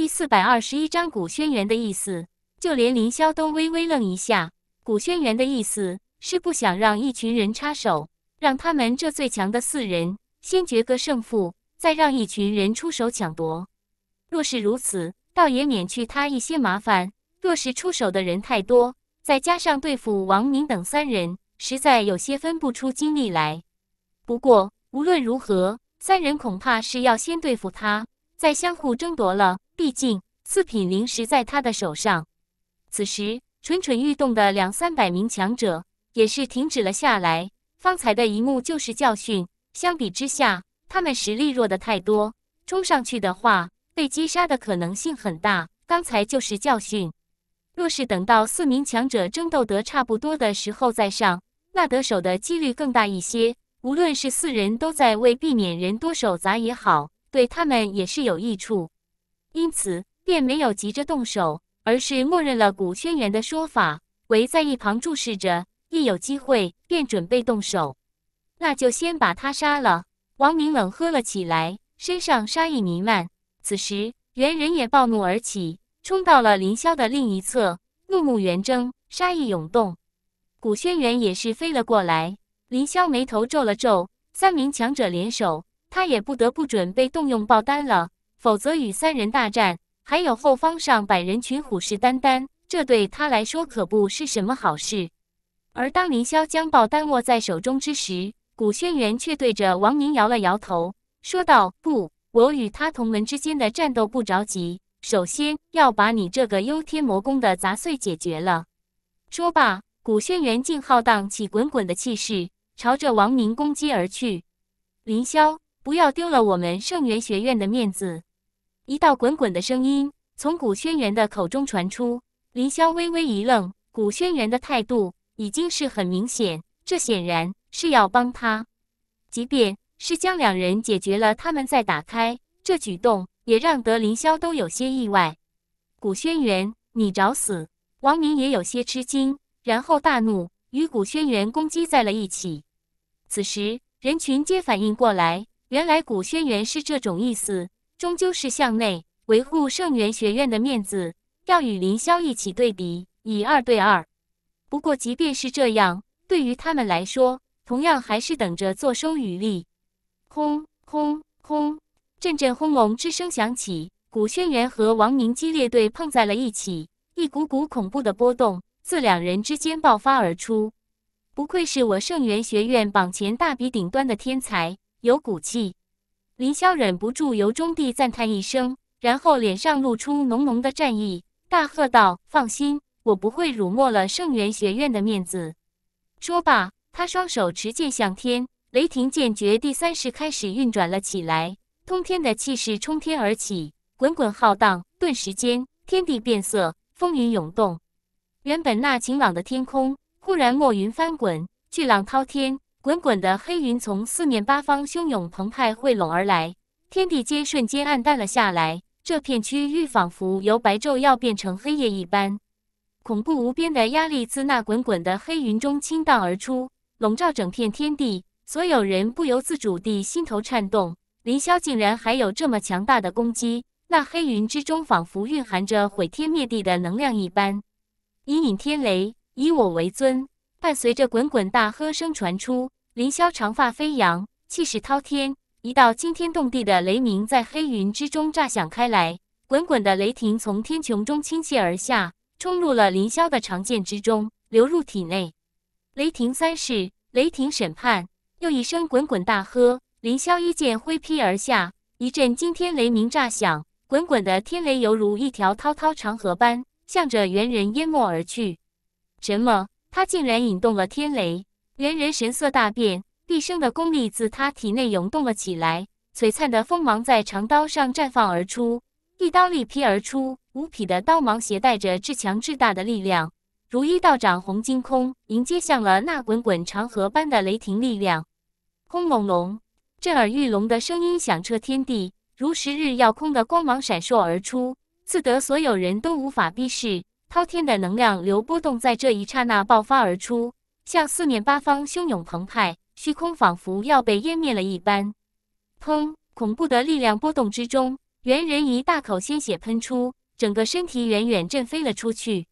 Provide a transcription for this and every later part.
第四百二十一章古轩辕的意思，就连林霄都微微愣一下。古轩辕的意思是不想让一群人插手，让他们这最强的四人先决个胜负，再让一群人出手抢夺。若是如此，倒也免去他一些麻烦。若是出手的人太多，再加上对付王明等三人，实在有些分不出精力来。不过无论如何，三人恐怕是要先对付他，再相互争夺了。毕竟四品灵石在他的手上，此时蠢蠢欲动的两三百名强者也是停止了下来。方才的一幕就是教训，相比之下，他们实力弱的太多，冲上去的话，被击杀的可能性很大。刚才就是教训，若是等到四名强者争斗得差不多的时候再上，那得手的几率更大一些。无论是四人都在为避免人多手杂也好，对他们也是有益处。因此，便没有急着动手，而是默认了古轩辕的说法，围在一旁注视着，一有机会便准备动手。那就先把他杀了！王明冷喝了起来，身上杀意弥漫。此时，猿人也暴怒而起，冲到了凌霄的另一侧，怒目圆睁，杀意涌动。古轩辕也是飞了过来，凌霄眉头皱了皱，三名强者联手，他也不得不准备动用爆丹了。否则与三人大战，还有后方上百人群虎视眈眈，这对他来说可不是什么好事。而当凌霄将报丹握在手中之时，古轩辕却对着王宁摇了摇头，说道：“不，我与他同门之间的战斗不着急，首先要把你这个幽天魔宫的杂碎解决了。”说罢，古轩辕竟浩荡起滚滚的气势，朝着王宁攻击而去。凌霄，不要丢了我们圣元学院的面子。一道滚滚的声音从古轩辕的口中传出，林霄微微一愣，古轩辕的态度已经是很明显，这显然是要帮他，即便是将两人解决了，他们再打开，这举动也让得林霄都有些意外。古轩辕，你找死！王明也有些吃惊，然后大怒，与古轩辕攻击在了一起。此时，人群皆反应过来，原来古轩辕是这种意思。终究是向内维护圣元学院的面子，要与林霄一起对敌，以二对二。不过，即便是这样，对于他们来说，同样还是等着坐收渔利。轰轰轰！阵阵轰隆之声响起，古轩辕和王明激烈对碰在了一起，一股股恐怖的波动自两人之间爆发而出。不愧是我圣元学院榜前大比顶端的天才，有骨气。林霄忍不住由衷地赞叹一声，然后脸上露出浓浓的战意，大喝道：“放心，我不会辱没了圣元学院的面子。”说罢，他双手持剑向天，雷霆剑诀第三式开始运转了起来。通天的气势冲天而起，滚滚浩荡，顿时间天地变色，风云涌动。原本那晴朗的天空，忽然墨云翻滚，巨浪滔天。滚滚的黑云从四面八方汹涌澎湃汇拢而来，天地间瞬间暗淡了下来。这片区域仿佛由白昼要变成黑夜一般，恐怖无边的压力自那滚滚的黑云中倾荡而出，笼罩整片天地。所有人不由自主地心头颤动。凌霄竟然还有这么强大的攻击！那黑云之中仿佛蕴含着毁天灭地的能量一般。隐隐天雷，以我为尊。伴随着滚滚大喝声传出，林霄长发飞扬，气势滔天。一道惊天动地的雷鸣在黑云之中炸响开来，滚滚的雷霆从天穹中倾泻而下，冲入了林霄的长剑之中，流入体内。雷霆三式，雷霆审判。又一声滚滚大喝，林霄一剑挥劈而下，一阵惊天雷鸣炸响，滚滚的天雷犹如一条滔滔长河般，向着猿人淹没而去。什么？他竟然引动了天雷，人人神色大变，毕生的功力自他体内涌动了起来，璀璨的锋芒在长刀上绽放而出，一刀力劈而出，无匹的刀芒携带着至强至大的力量，如一道掌红惊空，迎接向了那滚滚长河般的雷霆力量。轰隆隆，震耳欲聋的声音响彻天地，如十日耀空的光芒闪烁而出，刺得所有人都无法逼视。滔天的能量流波动在这一刹那爆发而出，向四面八方汹涌澎湃，虚空仿佛要被湮灭了一般。砰！恐怖的力量波动之中，猿人一大口鲜血喷出，整个身体远远震飞了出去。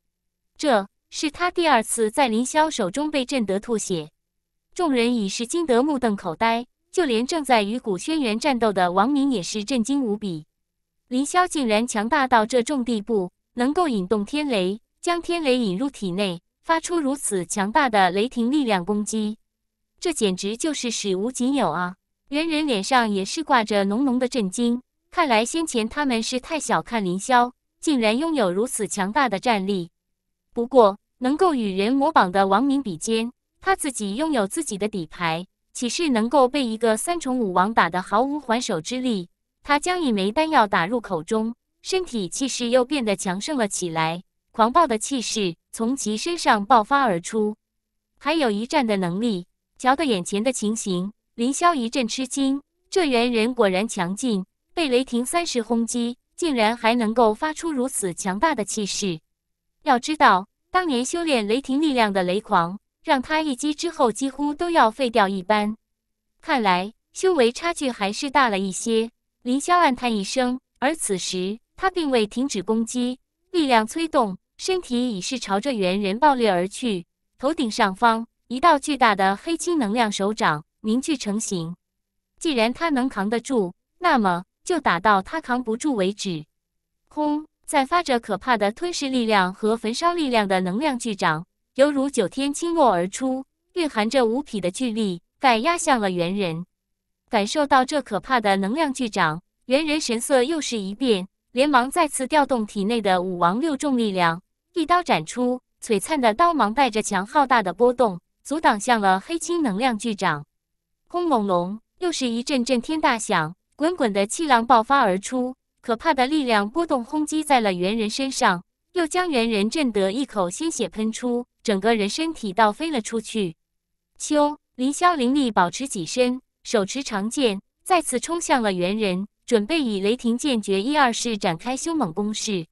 这是他第二次在林霄手中被震得吐血。众人已是惊得目瞪口呆，就连正在与古轩辕战斗的王明也是震惊无比。林霄竟然强大到这种地步！能够引动天雷，将天雷引入体内，发出如此强大的雷霆力量攻击，这简直就是史无仅有啊！猿人脸上也是挂着浓浓的震惊。看来先前他们是太小看凌霄，竟然拥有如此强大的战力。不过，能够与人魔榜的王明比肩，他自己拥有自己的底牌，岂是能够被一个三重武王打得毫无还手之力？他将一枚丹药打入口中。身体气势又变得强盛了起来，狂暴的气势从其身上爆发而出，还有一战的能力。瞧得眼前的情形，林霄一阵吃惊：这猿人果然强劲，被雷霆三式轰击，竟然还能够发出如此强大的气势。要知道，当年修炼雷霆力量的雷狂，让他一击之后几乎都要废掉一般。看来修为差距还是大了一些，林霄暗叹一声。而此时，他并未停止攻击，力量催动，身体已是朝着猿人爆裂而去。头顶上方，一道巨大的黑青能量手掌凝聚成型。既然他能扛得住，那么就打到他扛不住为止。轰！散发着可怕的吞噬力量和焚烧力量的能量巨掌，犹如九天倾落而出，蕴含着无匹的巨力，盖压向了猿人。感受到这可怕的能量巨掌，猿人神色又是一变。连忙再次调动体内的五王六重力量，一刀斩出，璀璨的刀芒带着强浩大的波动，阻挡向了黑青能量巨掌。轰隆隆，又是一阵震天大响，滚滚的气浪爆发而出，可怕的力量波动轰击在了猿人身上，又将猿人震得一口鲜血喷出，整个人身体倒飞了出去。秋凌霄凌厉保持己身，手持长剑，再次冲向了猿人。准备以雷霆剑诀一二式展开凶猛攻势。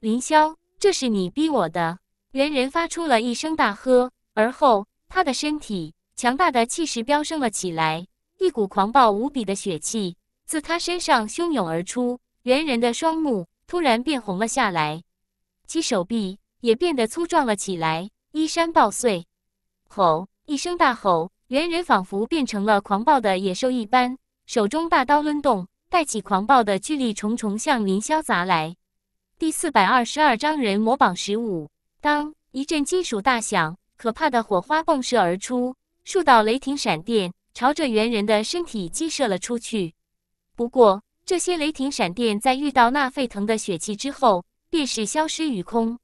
林霄，这是你逼我的！猿人发出了一声大喝，而后他的身体强大的气势飙升了起来，一股狂暴无比的血气自他身上汹涌而出。猿人的双目突然变红了下来，其手臂也变得粗壮了起来，衣衫爆碎。吼！一声大吼，猿人仿佛变成了狂暴的野兽一般，手中大刀抡动。带起狂暴的巨力，重重向凌霄砸来。第四百二十二章人魔榜十五。当一阵金属大响，可怕的火花迸射而出，数道雷霆闪电朝着猿人的身体击射了出去。不过，这些雷霆闪电在遇到那沸腾的血气之后，便是消失于空。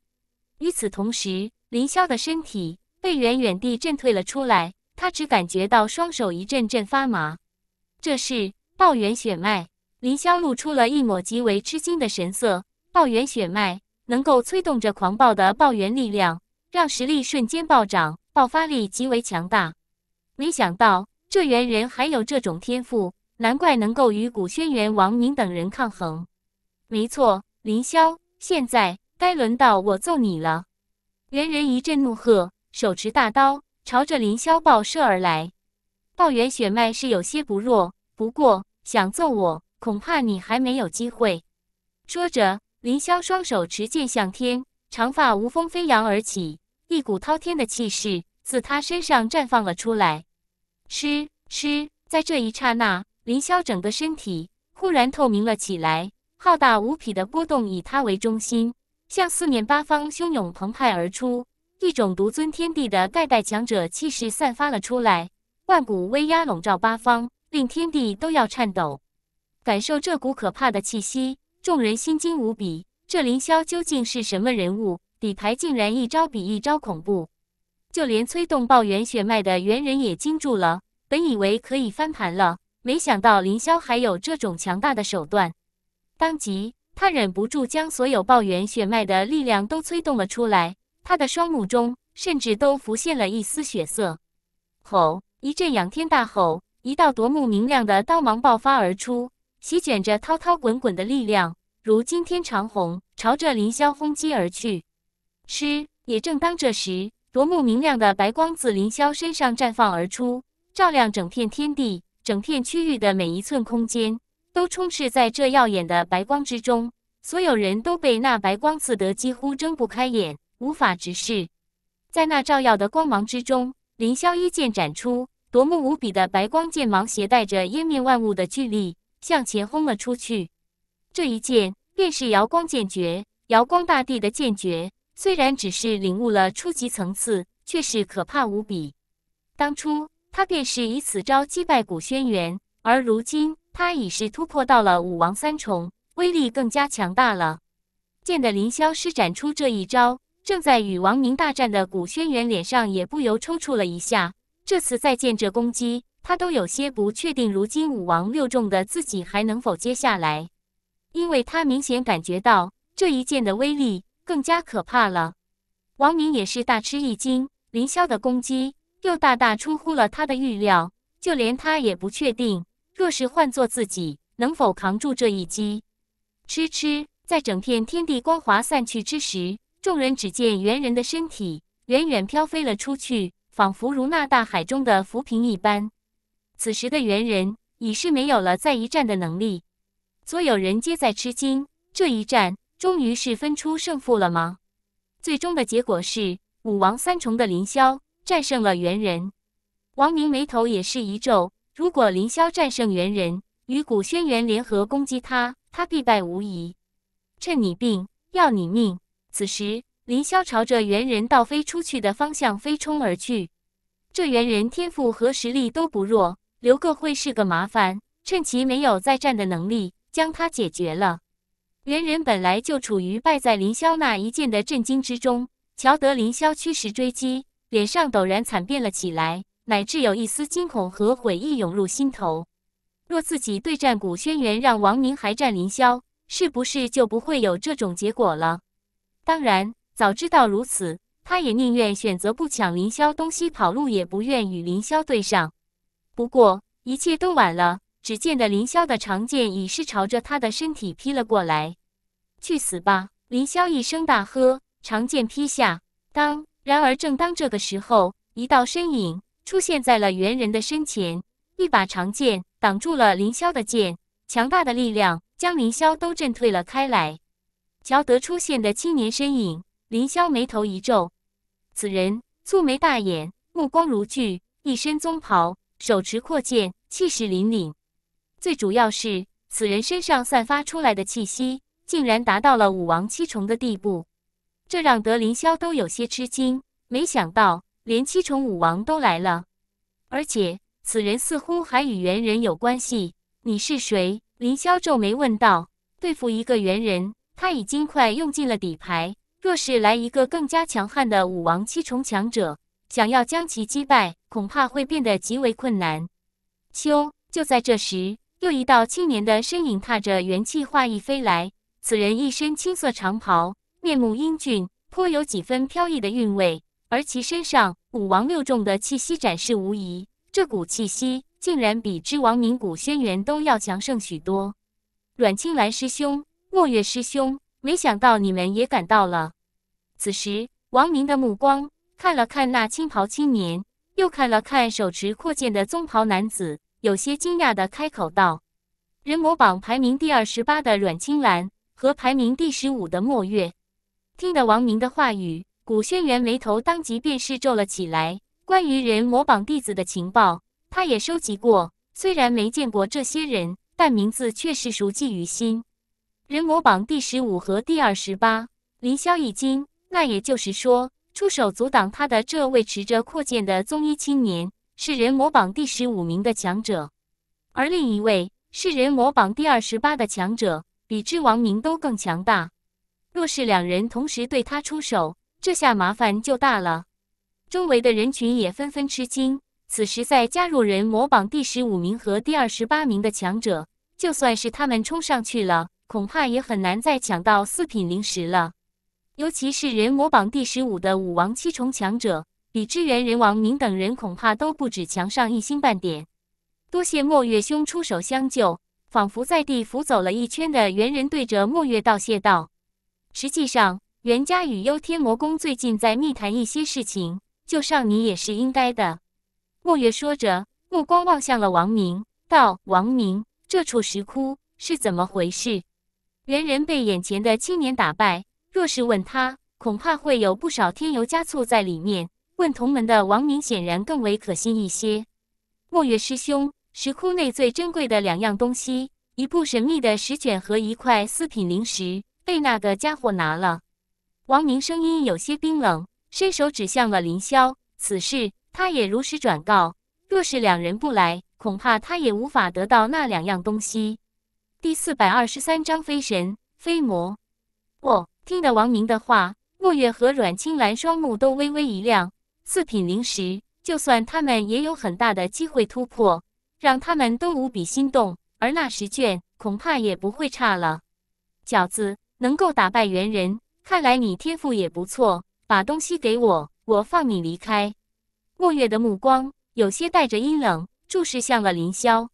与此同时，凌霄的身体被远远地震退了出来，他只感觉到双手一阵阵发麻。这是暴元血脉。林霄露出了一抹极为吃惊的神色，暴元血脉能够催动着狂暴的暴元力量，让实力瞬间暴涨，爆发力极为强大。没想到这猿人还有这种天赋，难怪能够与古轩辕、王明等人抗衡。没错，林霄，现在该轮到我揍你了！猿人一阵怒喝，手持大刀朝着林霄暴射而来。暴元血脉是有些不弱，不过想揍我。恐怕你还没有机会。说着，凌霄双手持剑向天，长发无风飞扬而起，一股滔天的气势自他身上绽放了出来。哧哧，在这一刹那，凌霄整个身体忽然透明了起来，浩大无匹的波动以他为中心，向四面八方汹涌澎湃而出，一种独尊天地的盖代强者气势散发了出来，万古威压笼罩八方，令天地都要颤抖。感受这股可怕的气息，众人心惊无比。这凌霄究竟是什么人物？底牌竟然一招比一招恐怖。就连催动爆元血脉的猿人也惊住了。本以为可以翻盘了，没想到凌霄还有这种强大的手段。当即，他忍不住将所有爆元血脉的力量都催动了出来。他的双目中甚至都浮现了一丝血色。吼！一阵仰天大吼，一道夺目明亮的刀芒爆发而出。席卷着滔滔滚滚的力量，如惊天长虹，朝着凌霄轰击而去。吃！也正当这时，夺目明亮的白光自凌霄身上绽放而出，照亮整片天地，整片区域的每一寸空间都充斥在这耀眼的白光之中。所有人都被那白光刺得几乎睁不开眼，无法直视。在那照耀的光芒之中，凌霄一剑斩出，夺目无比的白光剑芒，携带着湮灭万物的巨力。向前轰了出去，这一剑便是瑶光剑诀，瑶光大帝的剑诀。虽然只是领悟了初级层次，却是可怕无比。当初他便是以此招击败古轩辕，而如今他已是突破到了武王三重，威力更加强大了。见得凌霄施展出这一招，正在与王明大战的古轩辕脸上也不由抽搐了一下。这次再见这攻击，他都有些不确定，如今武王六众的自己还能否接下来？因为他明显感觉到这一剑的威力更加可怕了。王明也是大吃一惊，凌霄的攻击又大大出乎了他的预料，就连他也不确定，若是换做自己，能否扛住这一击？吃吃，在整片天地光华散去之时，众人只见猿人的身体远远飘飞了出去。仿佛如那大海中的浮萍一般，此时的猿人已是没有了再一战的能力。所有人皆在吃惊：这一战终于是分出胜负了吗？最终的结果是，武王三重的凌霄战胜了猿人。王明眉头也是一皱：如果凌霄战胜猿人，与古轩辕联合攻击他，他必败无疑。趁你病，要你命。此时。林霄朝着猿人倒飞出去的方向飞冲而去，这猿人天赋和实力都不弱，留个会是个麻烦。趁其没有再战的能力，将他解决了。猿人本来就处于败在林霄那一剑的震惊之中，瞧得林霄驱使追击，脸上陡然惨变了起来，乃至有一丝惊恐和悔意涌入心头。若自己对战古轩辕，让王明还战林霄，是不是就不会有这种结果了？当然。早知道如此，他也宁愿选择不抢凌霄东西跑路，也不愿与凌霄对上。不过一切都晚了，只见得凌霄的长剑已是朝着他的身体劈了过来。“去死吧！”凌霄一声大喝，长剑劈下。当然而正当这个时候，一道身影出现在了猿人的身前，一把长剑挡住了凌霄的剑，强大的力量将凌霄都震退了开来。乔德出现的青年身影。凌霄眉头一皱，此人蹙眉大眼，目光如炬，一身棕袍，手持阔剑，气势凛凛。最主要是，此人身上散发出来的气息，竟然达到了武王七重的地步，这让得凌霄都有些吃惊。没想到，连七重武王都来了，而且此人似乎还与猿人有关系。你是谁？凌霄皱眉问道。对付一个猿人，他已经快用尽了底牌。若是来一个更加强悍的武王七重强者，想要将其击败，恐怕会变得极为困难。秋，就在这时，又一道青年的身影踏着元气化翼飞来。此人一身青色长袍，面目英俊，颇有几分飘逸的韵味。而其身上武王六重的气息展示无疑，这股气息竟然比之王冥古轩辕都要强盛许多。阮青兰师兄，墨月师兄。没想到你们也赶到了。此时，王明的目光看了看那青袍青年，又看了看手持阔剑的棕袍男子，有些惊讶地开口道：“人魔榜排名第二十八的阮青兰和排名第十五的墨月。”听得王明的话语，古轩辕眉头当即便是皱了起来。关于人魔榜弟子的情报，他也收集过，虽然没见过这些人，但名字却是熟记于心。人魔榜第十五和第二十八，凌霄一惊。那也就是说，出手阻挡他的这位持着扩建的宗医青年是人魔榜第十五名的强者，而另一位是人魔榜第二十八的强者，比之王明都更强大。若是两人同时对他出手，这下麻烦就大了。周围的人群也纷纷吃惊。此时再加入人魔榜第十五名和第二十八名的强者，就算是他们冲上去了。恐怕也很难再抢到四品灵石了，尤其是人魔榜第十五的武王七重强者比支元、人王明等人，恐怕都不止强上一星半点。多谢墨月兄出手相救，仿佛在地府走了一圈的猿人对着墨月道谢道：“实际上，袁家与幽天魔宫最近在密谈一些事情，救上你也是应该的。”墨月说着，目光望向了王明，道：“王明，这处石窟是怎么回事？”猿人被眼前的青年打败，若是问他，恐怕会有不少添油加醋在里面。问同门的王明显然更为可信一些。墨月师兄，石窟内最珍贵的两样东西，一部神秘的石卷和一块四品灵石，被那个家伙拿了。王明声音有些冰冷，伸手指向了林霄。此事他也如实转告。若是两人不来，恐怕他也无法得到那两样东西。第四百二十三章飞神飞魔。哦，听得王明的话，墨月和阮青兰双目都微微一亮。四品灵石，就算他们也有很大的机会突破，让他们都无比心动。而那十卷，恐怕也不会差了。饺子能够打败猿人，看来你天赋也不错。把东西给我，我放你离开。墨月的目光有些带着阴冷，注视向了林霄。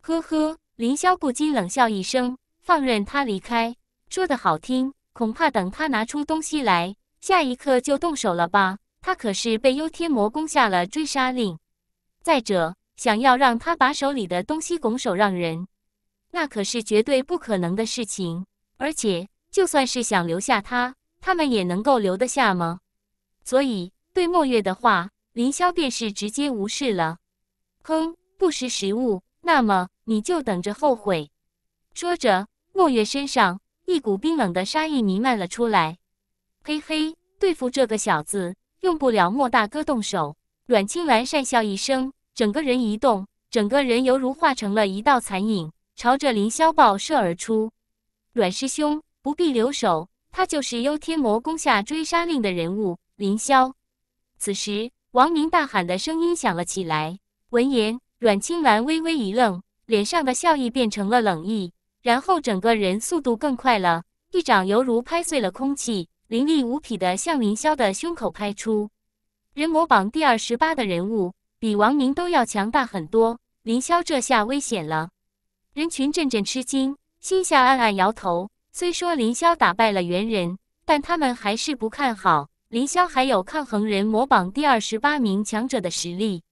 呵呵。林霄不禁冷笑一声，放任他离开。说的好听，恐怕等他拿出东西来，下一刻就动手了吧？他可是被幽天魔攻下了追杀令。再者，想要让他把手里的东西拱手让人，那可是绝对不可能的事情。而且，就算是想留下他，他们也能够留得下吗？所以，对墨月的话，林霄便是直接无视了。哼，不识时务。那么。你就等着后悔！说着，莫月身上一股冰冷的杀意弥漫了出来。嘿嘿，对付这个小子，用不了莫大哥动手。阮青兰讪笑一声，整个人一动，整个人犹如化成了一道残影，朝着凌霄爆射而出。阮师兄不必留手，他就是幽天魔宫下追杀令的人物，凌霄。此时，王明大喊的声音响了起来。闻言，阮青兰微微一愣。脸上的笑意变成了冷意，然后整个人速度更快了，一掌犹如拍碎了空气，凌厉无匹的向凌霄的胸口拍出。人魔榜第二十八的人物比王明都要强大很多，凌霄这下危险了。人群阵阵吃惊，心下暗暗摇头。虽说凌霄打败了猿人，但他们还是不看好凌霄还有抗衡人魔榜第二十八名强者的实力。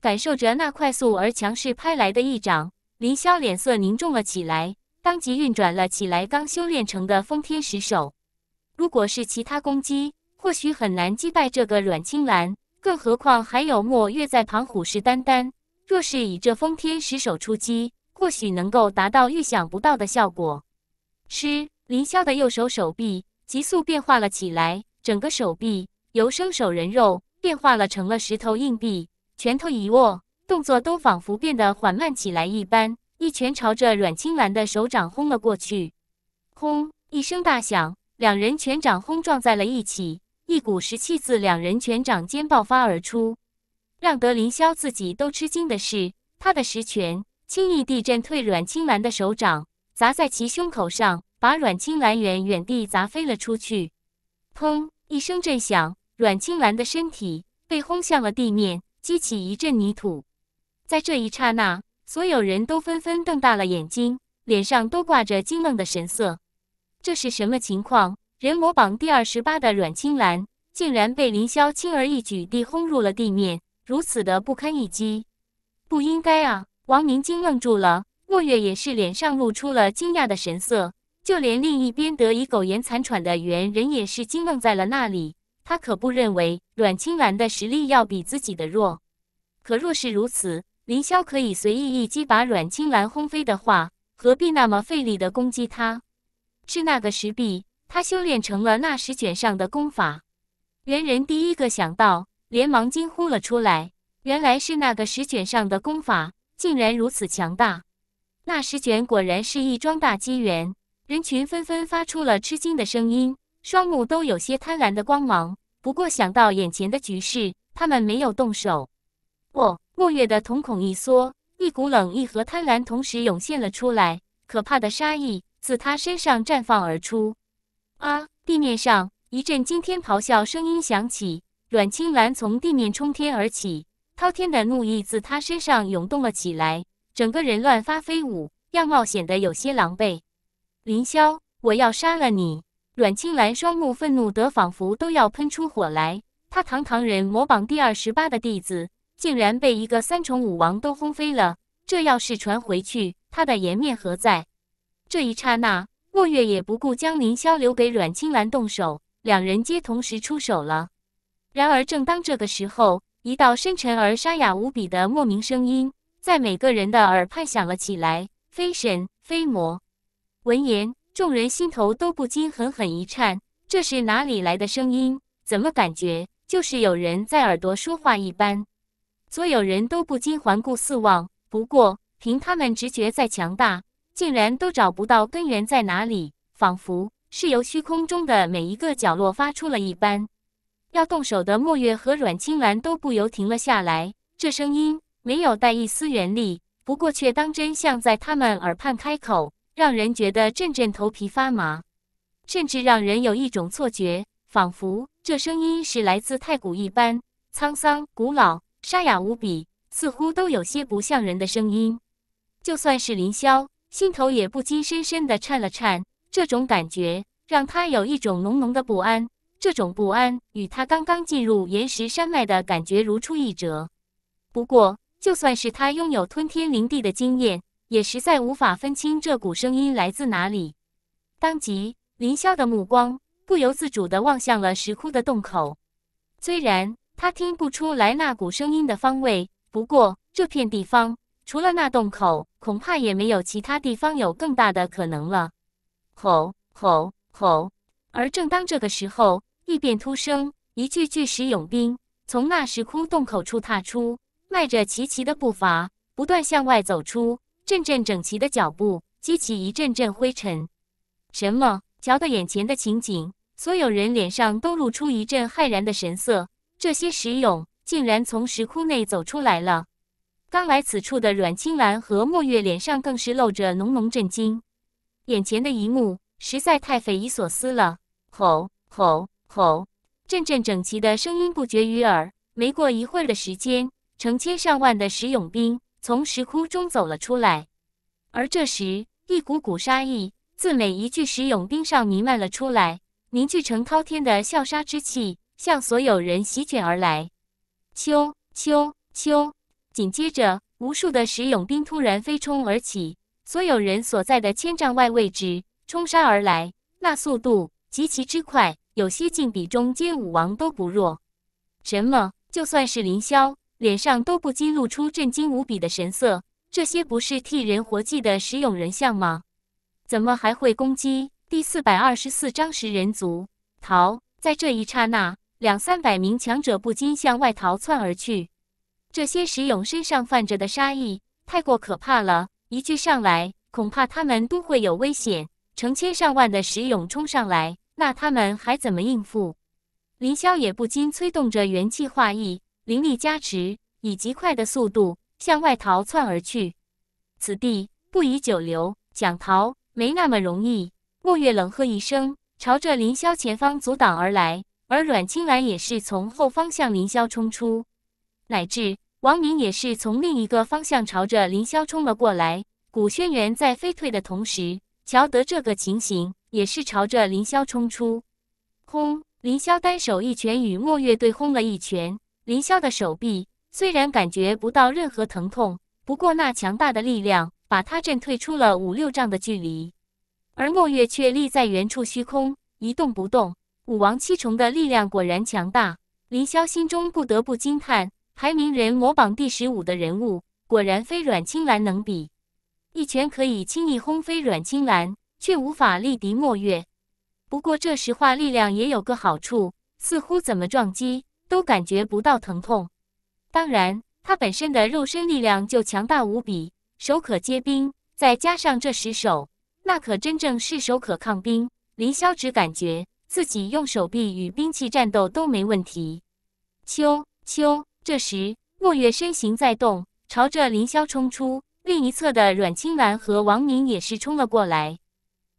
感受着那快速而强势拍来的一掌。林霄脸色凝重了起来，当即运转了起来刚修炼成的封天石手。如果是其他攻击，或许很难击败这个阮青兰，更何况还有墨月在旁虎视眈眈。若是以这封天石手出击，或许能够达到预想不到的效果。吃！林霄的右手手臂急速变化了起来，整个手臂由生手人肉变化了成了石头硬币，拳头一握。动作都仿佛变得缓慢起来一般，一拳朝着阮青兰的手掌轰了过去。轰！一声大响，两人拳掌轰撞在了一起，一股石气自两人拳掌间爆发而出。让得凌霄自己都吃惊的是，他的石拳轻易地震退阮青兰的手掌，砸在其胸口上，把阮青兰远远地砸飞了出去。砰！一声震响，阮青兰的身体被轰向了地面，激起一阵泥土。在这一刹那，所有人都纷纷瞪大了眼睛，脸上都挂着惊愣的神色。这是什么情况？人魔榜第二十八的阮青兰竟然被凌霄轻而易举地轰入了地面，如此的不堪一击，不应该啊！王明惊愣住了，墨月也是脸上露出了惊讶的神色，就连另一边得以苟延残喘的猿人也是惊愣在了那里。他可不认为阮青兰的实力要比自己的弱，可若是如此，凌霄可以随意一击把阮青兰轰飞的话，何必那么费力的攻击他？是那个石壁，他修炼成了那石卷上的功法。人人第一个想到，连忙惊呼了出来。原来是那个石卷上的功法竟然如此强大，那石卷果然是一桩大机缘。人群纷纷发出了吃惊的声音，双目都有些贪婪的光芒。不过想到眼前的局势，他们没有动手。哦，墨月的瞳孔一缩，一股冷意和贪婪同时涌现了出来，可怕的杀意自他身上绽放而出。啊！地面上一阵惊天咆哮声音响起，阮青兰从地面冲天而起，滔天的怒意自他身上涌动了起来，整个人乱发飞舞，样貌显得有些狼狈。林霄，我要杀了你！阮青兰双目愤怒得仿佛都要喷出火来，他堂堂人魔榜第二十八的弟子。竟然被一个三重武王都轰飞了，这要是传回去，他的颜面何在？这一刹那，墨月也不顾将凌霄留给阮青兰动手，两人皆同时出手了。然而，正当这个时候，一道深沉而沙哑无比的莫名声音在每个人的耳畔响了起来：“非神非魔。”闻言，众人心头都不禁狠狠一颤，这是哪里来的声音？怎么感觉就是有人在耳朵说话一般？所有人都不禁环顾四望，不过凭他们直觉再强大，竟然都找不到根源在哪里，仿佛是由虚空中的每一个角落发出了一般。要动手的墨月和阮青兰都不由停了下来。这声音没有带一丝原力，不过却当真像在他们耳畔开口，让人觉得阵阵头皮发麻，甚至让人有一种错觉，仿佛这声音是来自太古一般沧桑古老。沙哑无比，似乎都有些不像人的声音。就算是林萧，心头也不禁深深的颤了颤。这种感觉让他有一种浓浓的不安。这种不安与他刚刚进入岩石山脉的感觉如出一辙。不过，就算是他拥有吞天灵地的经验，也实在无法分清这股声音来自哪里。当即，林萧的目光不由自主地望向了石窟的洞口。虽然。他听不出来那股声音的方位，不过这片地方除了那洞口，恐怕也没有其他地方有更大的可能了。吼吼吼！而正当这个时候，异变突生，一具巨石俑兵从那石窟洞口处踏出，迈着齐齐的步伐，不断向外走出，阵阵整齐的脚步激起一阵阵灰尘。什么？瞧得眼前的情景，所有人脸上都露出一阵骇然的神色。这些石俑竟然从石窟内走出来了！刚来此处的阮青兰和莫月脸上更是露着浓浓震惊，眼前的一幕实在太匪夷所思了！吼吼吼！阵阵整齐的声音不绝于耳。没过一会儿的时间，成千上万的石俑兵从石窟中走了出来，而这时，一股股杀意自每一具石俑兵上弥漫了出来，凝聚成滔天的笑杀之气。向所有人席卷而来，咻咻咻！紧接着，无数的石俑兵突然飞冲而起，所有人所在的千丈外位置冲杀而来，那速度极其之快，有些竟比中阶武王都不弱。什么？就算是林霄，脸上都不禁露出震惊无比的神色。这些不是替人活祭的石俑人像吗？怎么还会攻击？第四百二十四章食人族逃，在这一刹那。两三百名强者不禁向外逃窜而去，这些石俑身上泛着的杀意太过可怕了，一句上来，恐怕他们都会有危险。成千上万的石俑冲上来，那他们还怎么应付？林霄也不禁催动着元气化意，灵力加持，以极快的速度向外逃窜而去。此地不宜久留，想逃没那么容易。墨月冷喝一声，朝着林霄前方阻挡而来。而阮青澜也是从后方向凌霄冲出，乃至王明也是从另一个方向朝着凌霄冲了过来。古轩辕在飞退的同时，瞧得这个情形，也是朝着凌霄冲出。轰！凌霄单手一拳与墨月对轰了一拳。凌霄的手臂虽然感觉不到任何疼痛，不过那强大的力量把他震退出了五六丈的距离。而墨月却立在原处虚空一动不动。武王七重的力量果然强大，林霄心中不得不惊叹。排名人魔榜第十五的人物果然非阮青兰能比，一拳可以轻易轰飞阮青兰，却无法力敌墨月。不过这石化力量也有个好处，似乎怎么撞击都感觉不到疼痛。当然，他本身的肉身力量就强大无比，手可接冰，再加上这十手，那可真正是手可抗冰。林霄只感觉。自己用手臂与兵器战斗都没问题。秋秋，这时，墨月身形在动，朝着凌霄冲出。另一侧的阮青兰和王明也是冲了过来。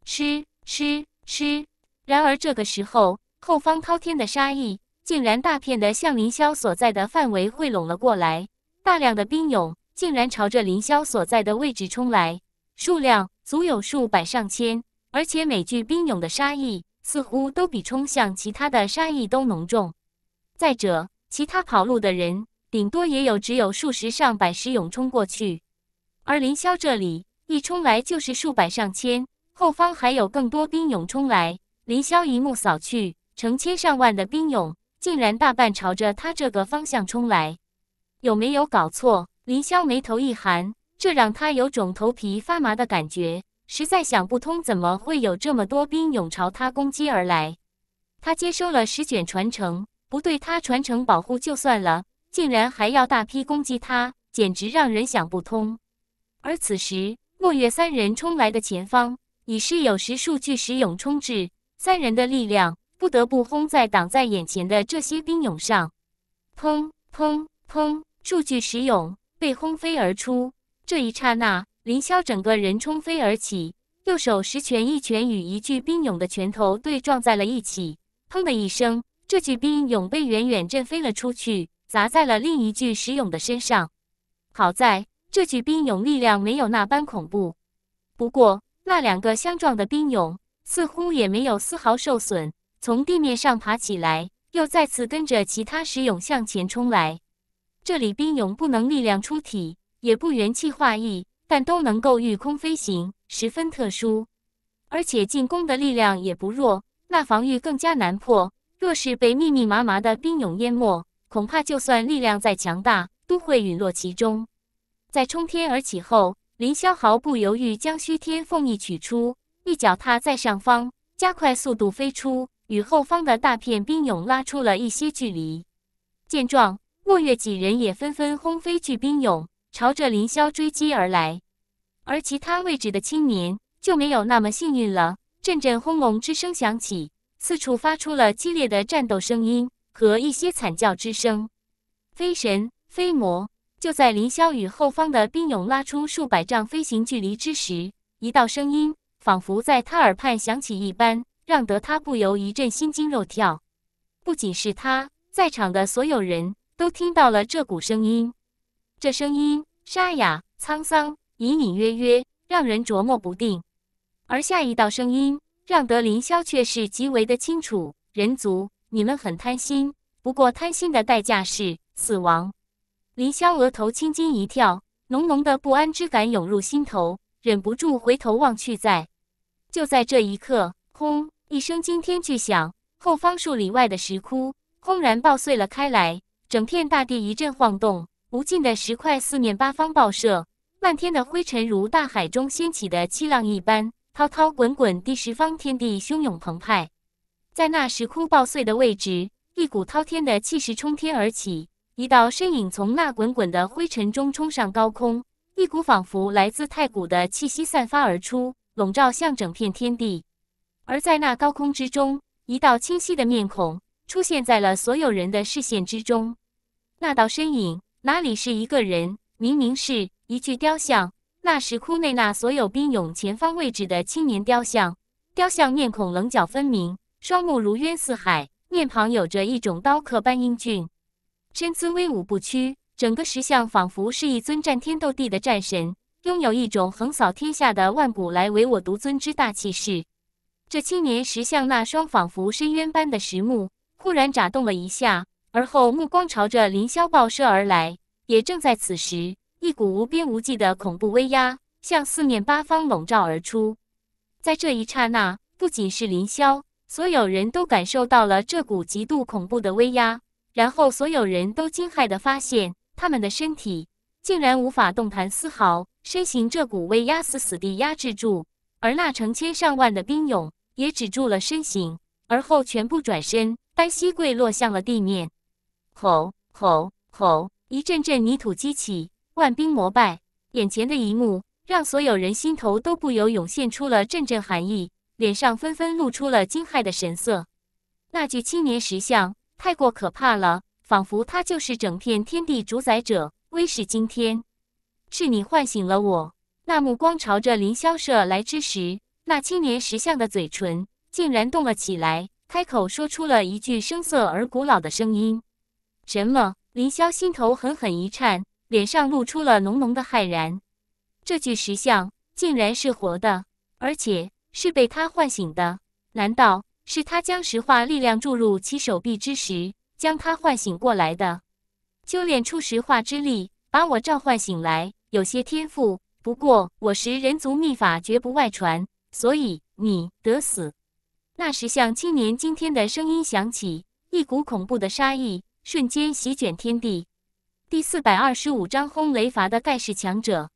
吃吃吃！然而这个时候，后方滔天的杀意竟然大片的向凌霄所在的范围汇拢了过来。大量的兵俑竟然朝着凌霄所在的位置冲来，数量足有数百上千，而且每具兵俑的杀意。似乎都比冲向其他的杀意都浓重。再者，其他跑路的人，顶多也有只有数十上百石勇冲过去，而林霄这里一冲来就是数百上千，后方还有更多兵勇冲来。林霄一目扫去，成千上万的兵勇竟然大半朝着他这个方向冲来，有没有搞错？林霄眉头一寒，这让他有种头皮发麻的感觉。实在想不通，怎么会有这么多兵俑朝他攻击而来？他接收了十卷传承，不对，他传承保护就算了，竟然还要大批攻击他，简直让人想不通。而此时，墨月三人冲来的前方已是有十数具石俑冲至，三人的力量不得不轰在挡在眼前的这些兵俑上。砰砰砰！数具石俑被轰飞而出，这一刹那。林霄整个人冲飞而起，右手十拳一拳与一具冰俑的拳头对撞在了一起，砰的一声，这具冰俑被远远震飞了出去，砸在了另一具石俑的身上。好在这具冰俑力量没有那般恐怖，不过那两个相撞的冰俑似乎也没有丝毫受损，从地面上爬起来，又再次跟着其他石俑向前冲来。这里冰俑不能力量出体，也不元气化意。但都能够御空飞行，十分特殊，而且进攻的力量也不弱，那防御更加难破。若是被密密麻麻的冰涌淹没，恐怕就算力量再强大，都会陨落其中。在冲天而起后，凌霄毫不犹豫将虚天凤翼取出，一脚踏在上方，加快速度飞出，与后方的大片冰涌拉出了一些距离。见状，墨月几人也纷纷轰飞巨冰涌。朝着凌霄追击而来，而其他位置的青年就没有那么幸运了。阵阵轰隆之声响起，四处发出了激烈的战斗声音和一些惨叫之声。飞神、飞魔就在凌霄与后方的兵勇拉出数百丈飞行距离之时，一道声音仿佛在他耳畔响起一般，让得他不由一阵心惊肉跳。不仅是他，在场的所有人都听到了这股声音。这声音沙哑沧桑，隐隐约约，让人琢磨不定。而下一道声音，让得林霄却是极为的清楚。人族，你们很贪心，不过贪心的代价是死亡。林霄额头青筋一跳，浓浓的不安之感涌入心头，忍不住回头望去。在就在这一刻，轰一声惊天巨响，后方数里外的石窟轰然爆碎了开来，整片大地一阵晃动。无尽的石块四面八方爆射，漫天的灰尘如大海中掀起的气浪一般滔滔滚滚。第十方天地汹涌澎湃，在那石窟爆碎的位置，一股滔天的气势冲天而起，一道身影从那滚滚的灰尘中冲上高空，一股仿佛来自太古的气息散发而出，笼罩向整片天地。而在那高空之中，一道清晰的面孔出现在了所有人的视线之中，那道身影。哪里是一个人？明明是一具雕像。那石窟内那所有兵俑前方位置的青年雕像，雕像面孔棱角分明，双目如渊似海，面庞有着一种刀刻般英俊，身姿威武不屈，整个石像仿佛是一尊战天斗地的战神，拥有一种横扫天下的万古来唯我独尊之大气势。这青年石像那双仿佛深渊般的石目，忽然眨动了一下。而后，目光朝着凌霄爆射而来。也正在此时，一股无边无际的恐怖威压向四面八方笼罩而出。在这一刹那，不仅是凌霄，所有人都感受到了这股极度恐怖的威压。然后，所有人都惊骇地发现，他们的身体竟然无法动弹丝毫，身形这股威压死死地压制住。而那成千上万的兵俑也止住了身形，而后全部转身，单膝跪落向了地面。吼吼吼！一阵阵泥土激起，万兵膜拜。眼前的一幕让所有人心头都不由涌现出了阵阵寒意，脸上纷纷露出了惊骇的神色。那具青年石像太过可怕了，仿佛他就是整片天地主宰者，威势惊天。是你唤醒了我。那目光朝着凌霄社来之时，那青年石像的嘴唇竟然动了起来，开口说出了一句声色而古老的声音。什么？林霄心头狠狠一颤，脸上露出了浓浓的骇然。这具石像竟然是活的，而且是被他唤醒的。难道是他将石化力量注入其手臂之时，将他唤醒过来的？修炼出石化之力，把我召唤醒来，有些天赋。不过我识人族秘法，绝不外传，所以你得死。那石像青年惊天的声音响起，一股恐怖的杀意。瞬间席卷天地。第四百二十五章，轰雷伐的盖世强者。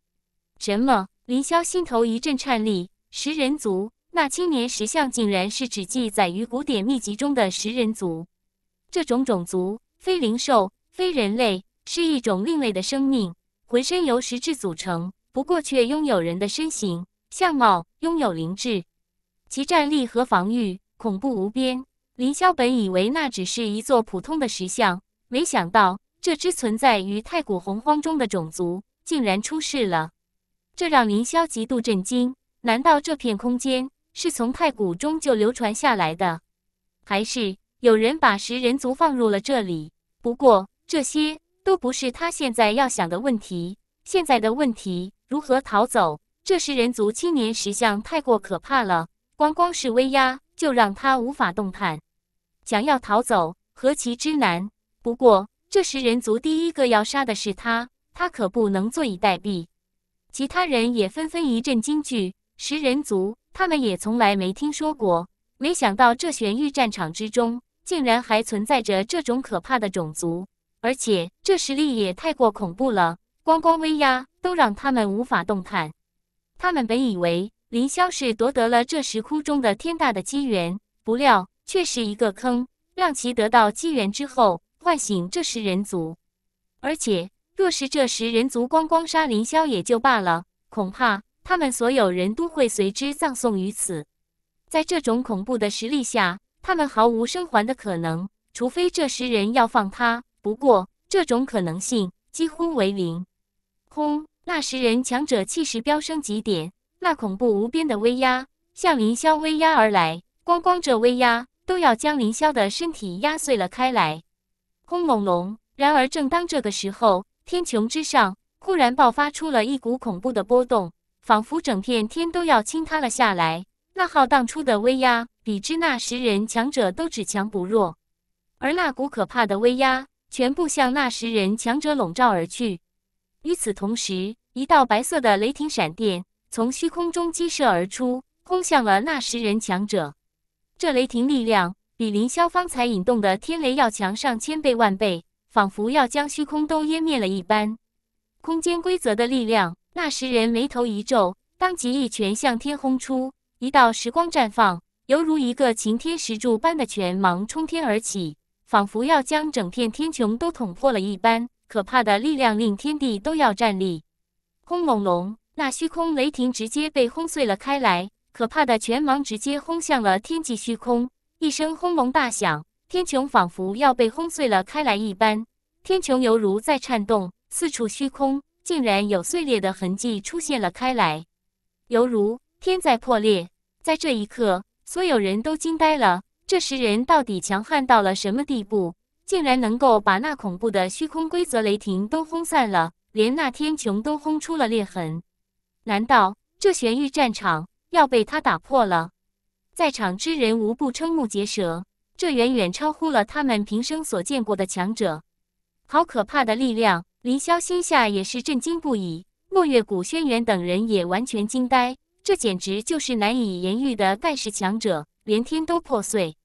什么？林霄心头一阵颤栗。食人族，那青年石像竟然是只记载于古典秘籍中的食人族。这种种族非灵兽，非人类，是一种另类的生命，浑身由石质组成，不过却拥有人的身形、相貌，拥有灵智，其战力和防御恐怖无边。林霄本以为那只是一座普通的石像，没想到这只存在于太古洪荒中的种族竟然出世了，这让林霄极度震惊。难道这片空间是从太古中就流传下来的，还是有人把食人族放入了这里？不过这些都不是他现在要想的问题。现在的问题，如何逃走？这食人族青年石像太过可怕了，光光是威压就让他无法动弹。想要逃走，何其之难！不过，这食人族第一个要杀的是他，他可不能坐以待毙。其他人也纷纷一阵惊惧。食人族，他们也从来没听说过，没想到这玄域战场之中，竟然还存在着这种可怕的种族，而且这实力也太过恐怖了，光光威压都让他们无法动弹。他们本以为林霄是夺得了这石窟中的天大的机缘，不料。却是一个坑，让其得到机缘之后唤醒这十人族。而且，若是这十人族光光杀凌霄也就罢了，恐怕他们所有人都会随之葬送于此。在这种恐怖的实力下，他们毫无生还的可能，除非这十人要放他。不过，这种可能性几乎为零。轰！那十人强者气势飙升极点，那恐怖无边的威压向凌霄威压而来，光光这威压。都要将凌霄的身体压碎了开来，轰隆隆！然而，正当这个时候，天穹之上忽然爆发出了一股恐怖的波动，仿佛整片天都要倾塌了下来。那浩荡出的威压，比之那十人强者都只强不弱。而那股可怕的威压，全部向那十人强者笼罩而去。与此同时，一道白色的雷霆闪电从虚空中激射而出，轰向了那十人强者。这雷霆力量比凌霄方才引动的天雷要强上千倍万倍，仿佛要将虚空都湮灭了一般。空间规则的力量，那时人眉头一皱，当即一拳向天轰出，一道时光绽放，犹如一个擎天石柱般的拳芒冲天而起，仿佛要将整片天穹都捅破了一般。可怕的力量令天地都要站立。轰隆隆，那虚空雷霆直接被轰碎了开来。可怕的拳芒直接轰向了天际虚空，一声轰隆大响，天穹仿佛要被轰碎了开来一般，天穹犹如在颤动，四处虚空竟然有碎裂的痕迹出现了开来，犹如天在破裂。在这一刻，所有人都惊呆了，这十人到底强悍到了什么地步，竟然能够把那恐怖的虚空规则雷霆都轰散了，连那天穹都轰出了裂痕？难道这玄域战场？要被他打破了，在场之人无不瞠目结舌，这远远超乎了他们平生所见过的强者，好可怕的力量！林霄心下也是震惊不已，墨月谷、轩辕等人也完全惊呆，这简直就是难以言喻的盖世强者，连天都破碎！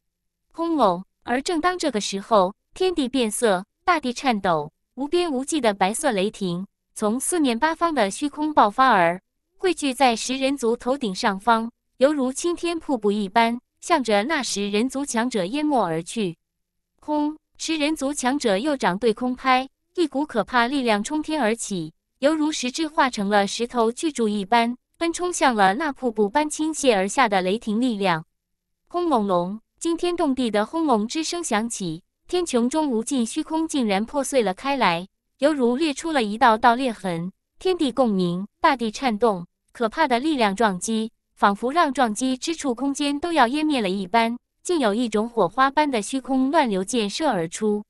轰隆！而正当这个时候，天地变色，大地颤抖，无边无际的白色雷霆从四面八方的虚空爆发而。汇聚在食人族头顶上方，犹如青天瀑布一般，向着那食人族强者淹没而去。轰！食人族强者右掌对空拍，一股可怕力量冲天而起，犹如实质化成了石头巨柱一般，奔冲向了那瀑布般倾泻而下的雷霆力量。轰隆隆！惊天动地的轰隆之声响起，天穹中无尽虚空竟然破碎了开来，犹如裂出了一道道裂痕，天地共鸣，大地颤动。可怕的力量撞击，仿佛让撞击之处空间都要湮灭了一般，竟有一种火花般的虚空乱流溅射而出。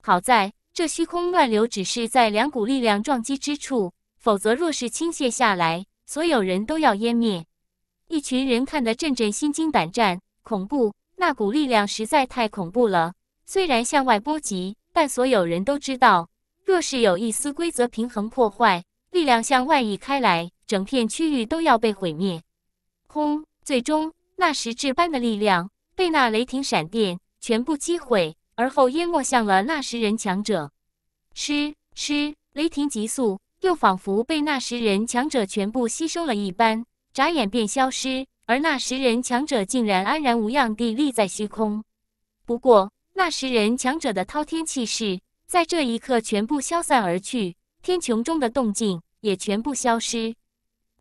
好在，这虚空乱流只是在两股力量撞击之处，否则若是倾泻下来，所有人都要湮灭。一群人看得阵阵心惊胆战，恐怖！那股力量实在太恐怖了。虽然向外波及，但所有人都知道，若是有一丝规则平衡破坏，力量向外溢开来。整片区域都要被毁灭！轰！最终，那实质般的力量被那雷霆闪电全部击毁，而后淹没向了那十人强者。嗤嗤！雷霆急速，又仿佛被那十人强者全部吸收了一般，眨眼便消失。而那十人强者竟然安然无恙地立在虚空。不过，那十人强者的滔天气势在这一刻全部消散而去，天穹中的动静也全部消失。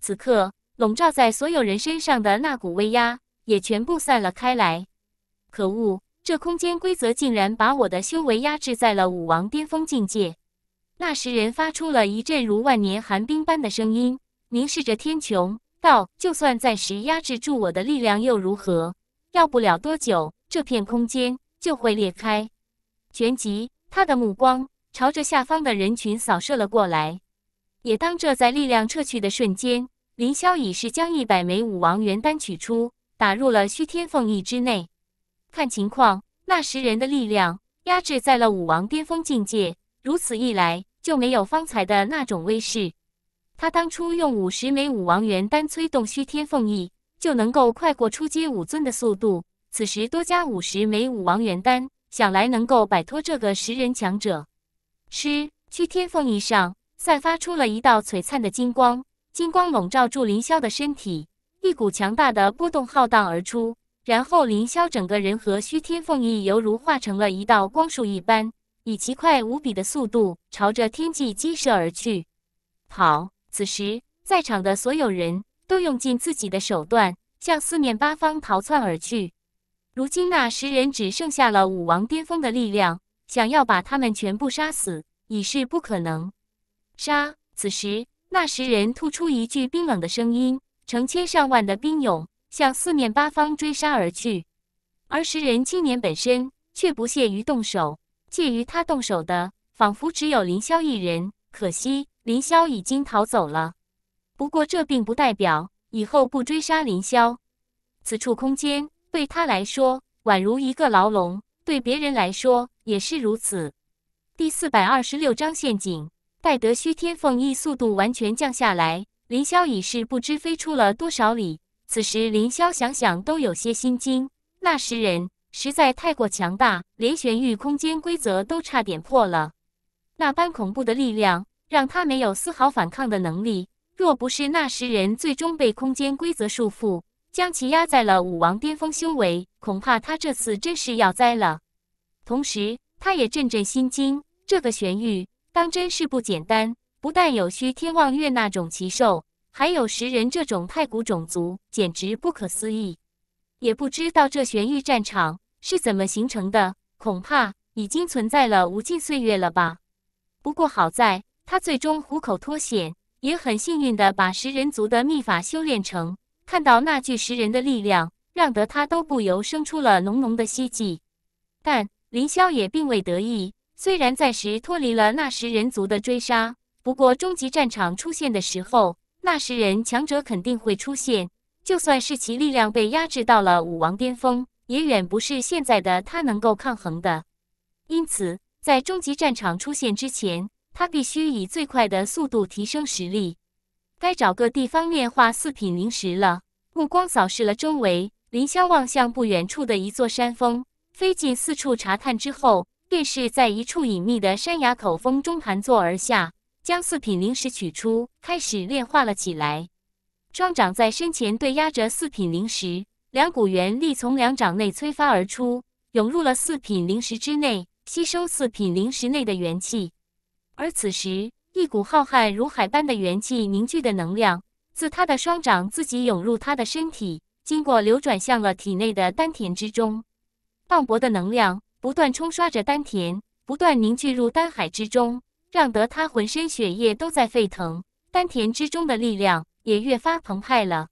此刻笼罩在所有人身上的那股威压也全部散了开来。可恶，这空间规则竟然把我的修为压制在了武王巅峰境界！那时人发出了一阵如万年寒冰般的声音，凝视着天穹，道：“就算暂时压制住我的力量又如何？要不了多久，这片空间就会裂开。”旋即，他的目光朝着下方的人群扫射了过来。也当这在力量撤去的瞬间，林霄已是将一百枚武王元丹取出，打入了虚天凤翼之内。看情况，那十人的力量压制在了武王巅峰境界，如此一来就没有方才的那种威势。他当初用五十枚武王元丹催动虚天凤翼，就能够快过出阶武尊的速度。此时多加五十枚武王元丹，想来能够摆脱这个十人强者。吃虚天凤翼上。散发出了一道璀璨的金光，金光笼罩住凌霄的身体，一股强大的波动浩荡而出。然后，凌霄整个人和虚天凤翼犹如化成了一道光束一般，以极快无比的速度朝着天际激射而去。跑！此时，在场的所有人都用尽自己的手段向四面八方逃窜而去。如今，那十人只剩下了武王巅峰的力量，想要把他们全部杀死，已是不可能。杀！此时，那石人吐出一句冰冷的声音，成千上万的兵勇向四面八方追杀而去。而石人青年本身却不屑于动手，介于他动手的，仿佛只有林萧一人。可惜，林萧已经逃走了。不过，这并不代表以后不追杀林萧。此处空间对他来说宛如一个牢笼，对别人来说也是如此。第四百二十六章陷阱。待得虚天凤翼速度完全降下来，凌霄已是不知飞出了多少里。此时凌霄想想都有些心惊，那十人实在太过强大，连玄玉空间规则都差点破了。那般恐怖的力量，让他没有丝毫反抗的能力。若不是那十人最终被空间规则束缚，将其压在了武王巅峰修为，恐怕他这次真是要栽了。同时，他也阵阵心惊，这个玄玉。当真是不简单，不但有虚天望月那种奇兽，还有食人这种太古种族，简直不可思议。也不知道这玄域战场是怎么形成的，恐怕已经存在了无尽岁月了吧。不过好在他最终虎口脱险，也很幸运的把食人族的秘法修炼成。看到那具食人的力量，让得他都不由生出了浓浓的希冀。但林霄也并未得意。虽然暂时脱离了纳什人族的追杀，不过终极战场出现的时候，纳什人强者肯定会出现。就算是其力量被压制到了武王巅峰，也远不是现在的他能够抗衡的。因此，在终极战场出现之前，他必须以最快的速度提升实力。该找个地方炼化四品灵石了。目光扫视了周围，林霄望向不远处的一座山峰，飞进四处查探之后。便是在一处隐秘的山崖口峰中盘坐而下，将四品灵石取出，开始炼化了起来。双掌在身前对压着四品灵石，两股元力从两掌内催发而出，涌入了四品灵石之内，吸收四品灵石内的元气。而此时，一股浩瀚如海般的元气凝聚的能量，自他的双掌自己涌入他的身体，经过流转，向了体内的丹田之中，磅礴的能量。不断冲刷着丹田，不断凝聚入丹海之中，让得他浑身血液都在沸腾，丹田之中的力量也越发澎湃了。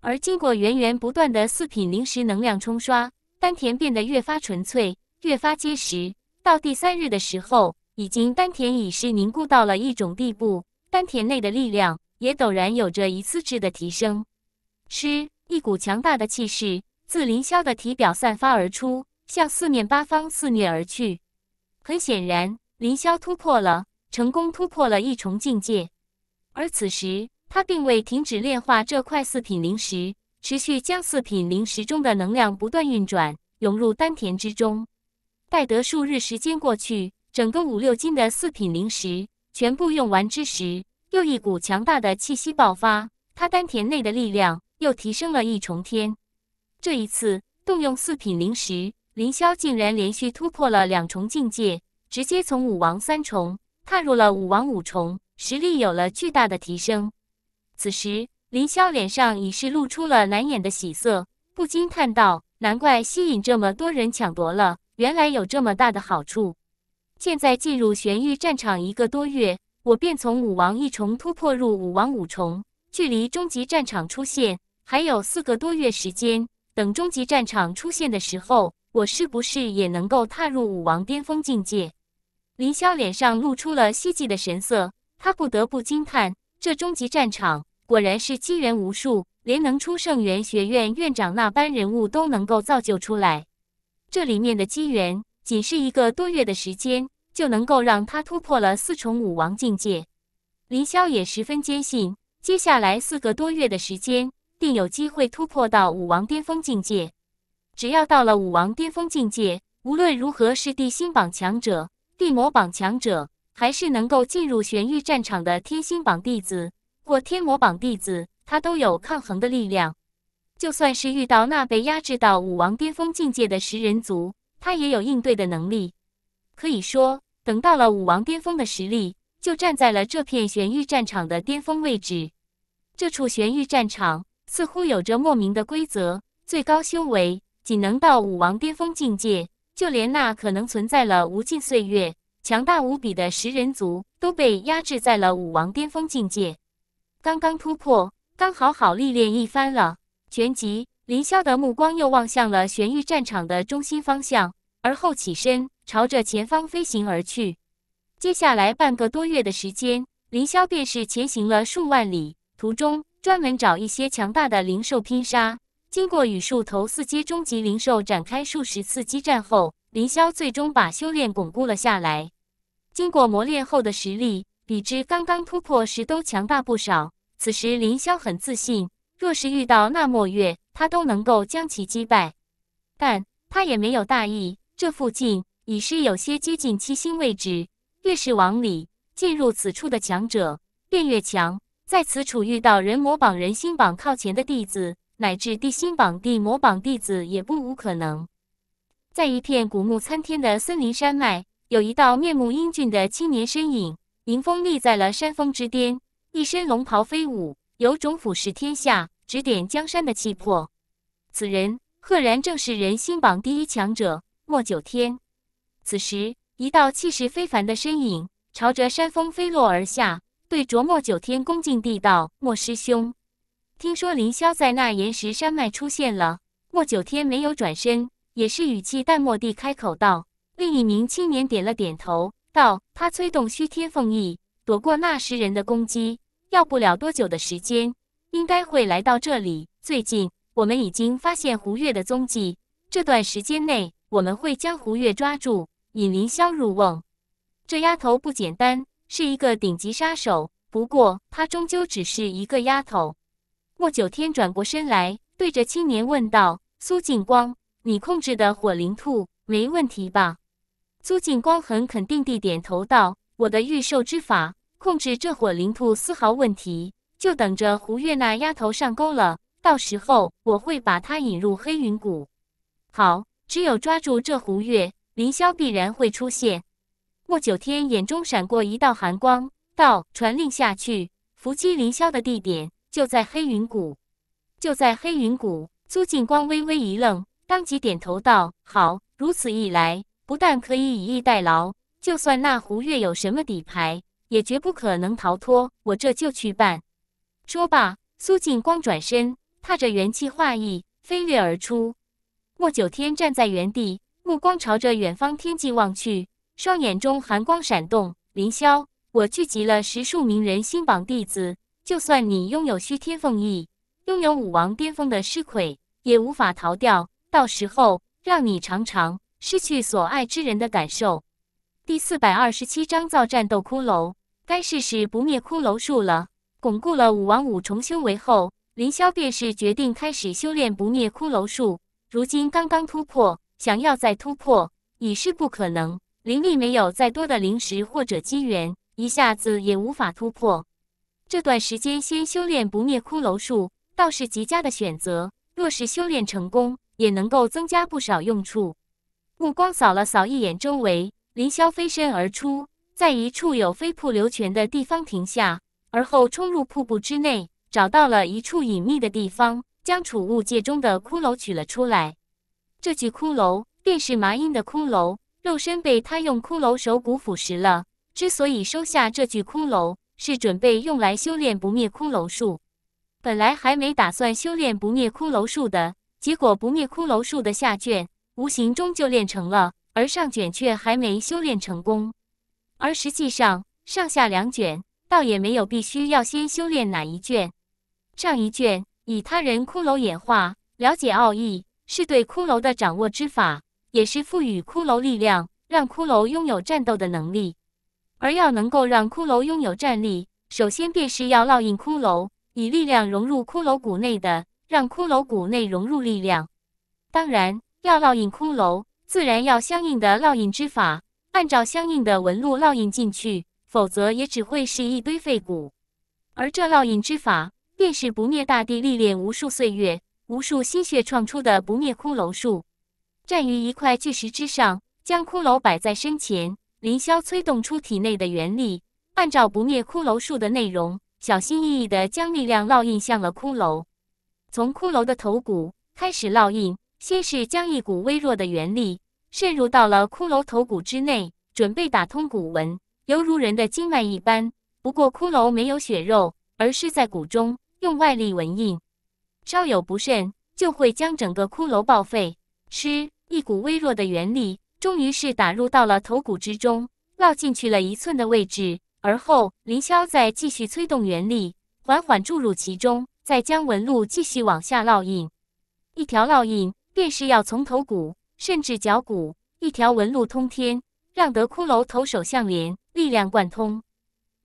而经过源源不断的四品灵石能量冲刷，丹田变得越发纯粹，越发结实。到第三日的时候，已经丹田已是凝固到了一种地步，丹田内的力量也陡然有着一次质的提升。吃，一股强大的气势自凌霄的体表散发而出。向四面八方肆虐而去。很显然，林霄突破了，成功突破了一重境界。而此时，他并未停止炼化这块四品灵石，持续将四品灵石中的能量不断运转，涌入丹田之中。待得数日时间过去，整个五六斤的四品灵石全部用完之时，又一股强大的气息爆发，他丹田内的力量又提升了一重天。这一次，动用四品灵石。林霄竟然连续突破了两重境界，直接从武王三重踏入了武王五重，实力有了巨大的提升。此时，林霄脸上已是露出了难掩的喜色，不禁叹道：“难怪吸引这么多人抢夺了，原来有这么大的好处。现在进入玄域战场一个多月，我便从武王一重突破入武王五重，距离终极战场出现还有四个多月时间。等终极战场出现的时候，”我是不是也能够踏入武王巅峰境界？林霄脸上露出了希冀的神色，他不得不惊叹：这终极战场果然是机缘无数，连能出圣元学院院长那般人物都能够造就出来。这里面的机缘，仅是一个多月的时间就能够让他突破了四重武王境界。林霄也十分坚信，接下来四个多月的时间，定有机会突破到武王巅峰境界。只要到了武王巅峰境界，无论如何是地心榜强者、地魔榜强者，还是能够进入玄域战场的天星榜弟子或天魔榜弟子，他都有抗衡的力量。就算是遇到那被压制到武王巅峰境界的食人族，他也有应对的能力。可以说，等到了武王巅峰的实力，就站在了这片玄域战场的巅峰位置。这处玄域战场似乎有着莫名的规则，最高修为。仅能到武王巅峰境界，就连那可能存在了无尽岁月、强大无比的食人族，都被压制在了武王巅峰境界。刚刚突破，刚好好历练一番了。旋即，林萧的目光又望向了玄玉战场的中心方向，而后起身，朝着前方飞行而去。接下来半个多月的时间，林萧便是前行了数万里，途中专门找一些强大的灵兽拼杀。经过与树头四阶终极灵兽展开数十次激战后，凌霄最终把修炼巩固了下来。经过磨练后的实力，比之刚刚突破时都强大不少。此时凌霄很自信，若是遇到那墨月，他都能够将其击败。但他也没有大意，这附近已是有些接近七星位置，越是往里，进入此处的强者便越强。在此处遇到人魔榜、人心榜靠前的弟子。乃至地心榜、地魔榜弟子也不无可能。在一片古木参天的森林山脉，有一道面目英俊的青年身影，迎风立在了山峰之巅，一身龙袍飞舞，有种俯视天下、指点江山的气魄。此人赫然正是人心榜第一强者莫九天。此时，一道气势非凡的身影朝着山峰飞落而下，对着莫九天恭敬地道：“莫师兄。”听说林霄在那岩石山脉出现了，莫九天没有转身，也是语气淡漠地开口道。另一名青年点了点头，道：“他催动虚天凤翼，躲过那十人的攻击，要不了多久的时间，应该会来到这里。最近我们已经发现胡月的踪迹，这段时间内我们会将胡月抓住，引林霄入瓮。这丫头不简单，是一个顶级杀手。不过她终究只是一个丫头。”莫九天转过身来，对着青年问道：“苏静光，你控制的火灵兔没问题吧？”苏静光很肯定地点头道：“我的御兽之法控制这火灵兔丝毫问题，就等着胡月那丫头上钩了。到时候我会把她引入黑云谷。好，只有抓住这胡月，凌霄必然会出现。”莫九天眼中闪过一道寒光，道：“传令下去，伏击凌霄的地点。”就在黑云谷，就在黑云谷。苏静光微微一愣，当即点头道：“好，如此一来，不但可以以逸待劳，就算那胡月有什么底牌，也绝不可能逃脱。”我这就去办。说罢，苏静光转身，踏着元气化翼飞跃而出。莫九天站在原地，目光朝着远方天际望去，双眼中寒光闪动。凌霄，我聚集了十数名人心榜弟子。就算你拥有虚天凤翼，拥有武王巅峰的尸魁，也无法逃掉。到时候让你尝尝失去所爱之人的感受。第四百二十七章造战斗骷髅，该试试不灭骷髅术了。巩固了武王五重修为后，林霄便是决定开始修炼不灭骷髅术。如今刚刚突破，想要再突破已是不可能。灵力没有再多的灵石或者机缘，一下子也无法突破。这段时间先修炼不灭骷髅术，倒是极佳的选择。若是修炼成功，也能够增加不少用处。目光扫了扫一眼周围，林霄飞身而出，在一处有飞瀑流泉的地方停下，而后冲入瀑布之内，找到了一处隐秘的地方，将储物界中的骷髅取了出来。这具骷髅便是麻鹰的骷髅，肉身被他用骷髅手骨腐蚀了。之所以收下这具骷髅，是准备用来修炼不灭骷髅术，本来还没打算修炼不灭骷髅术的，结果不灭骷髅术的下卷无形中就练成了，而上卷却还没修炼成功。而实际上，上下两卷倒也没有必须要先修炼哪一卷。上一卷以他人骷髅演化，了解奥义，是对骷髅的掌握之法，也是赋予骷髅力量，让骷髅拥有战斗的能力。而要能够让骷髅拥有战力，首先便是要烙印骷髅，以力量融入骷髅骨内的，让骷髅骨内融入力量。当然，要烙印骷髅，自然要相应的烙印之法，按照相应的纹路烙印进去，否则也只会是一堆废骨。而这烙印之法，便是不灭大帝历练无数岁月、无数心血创出的不灭骷髅术。站于一块巨石之上，将骷髅摆在身前。凌霄催动出体内的元力，按照不灭骷髅术的内容，小心翼翼地将力量烙印向了骷髅。从骷髅的头骨开始烙印，先是将一股微弱的元力渗入到了骷髅头骨之内，准备打通骨纹，犹如人的经脉一般。不过骷髅没有血肉，而是在骨中用外力纹印，稍有不慎就会将整个骷髅报废。吃一股微弱的元力。终于是打入到了头骨之中，烙进去了一寸的位置。而后林萧再继续催动元力，缓缓注入其中，再将纹路继续往下烙印。一条烙印，便是要从头骨甚至脚骨，一条纹路通天，让得骷髅头手相连，力量贯通。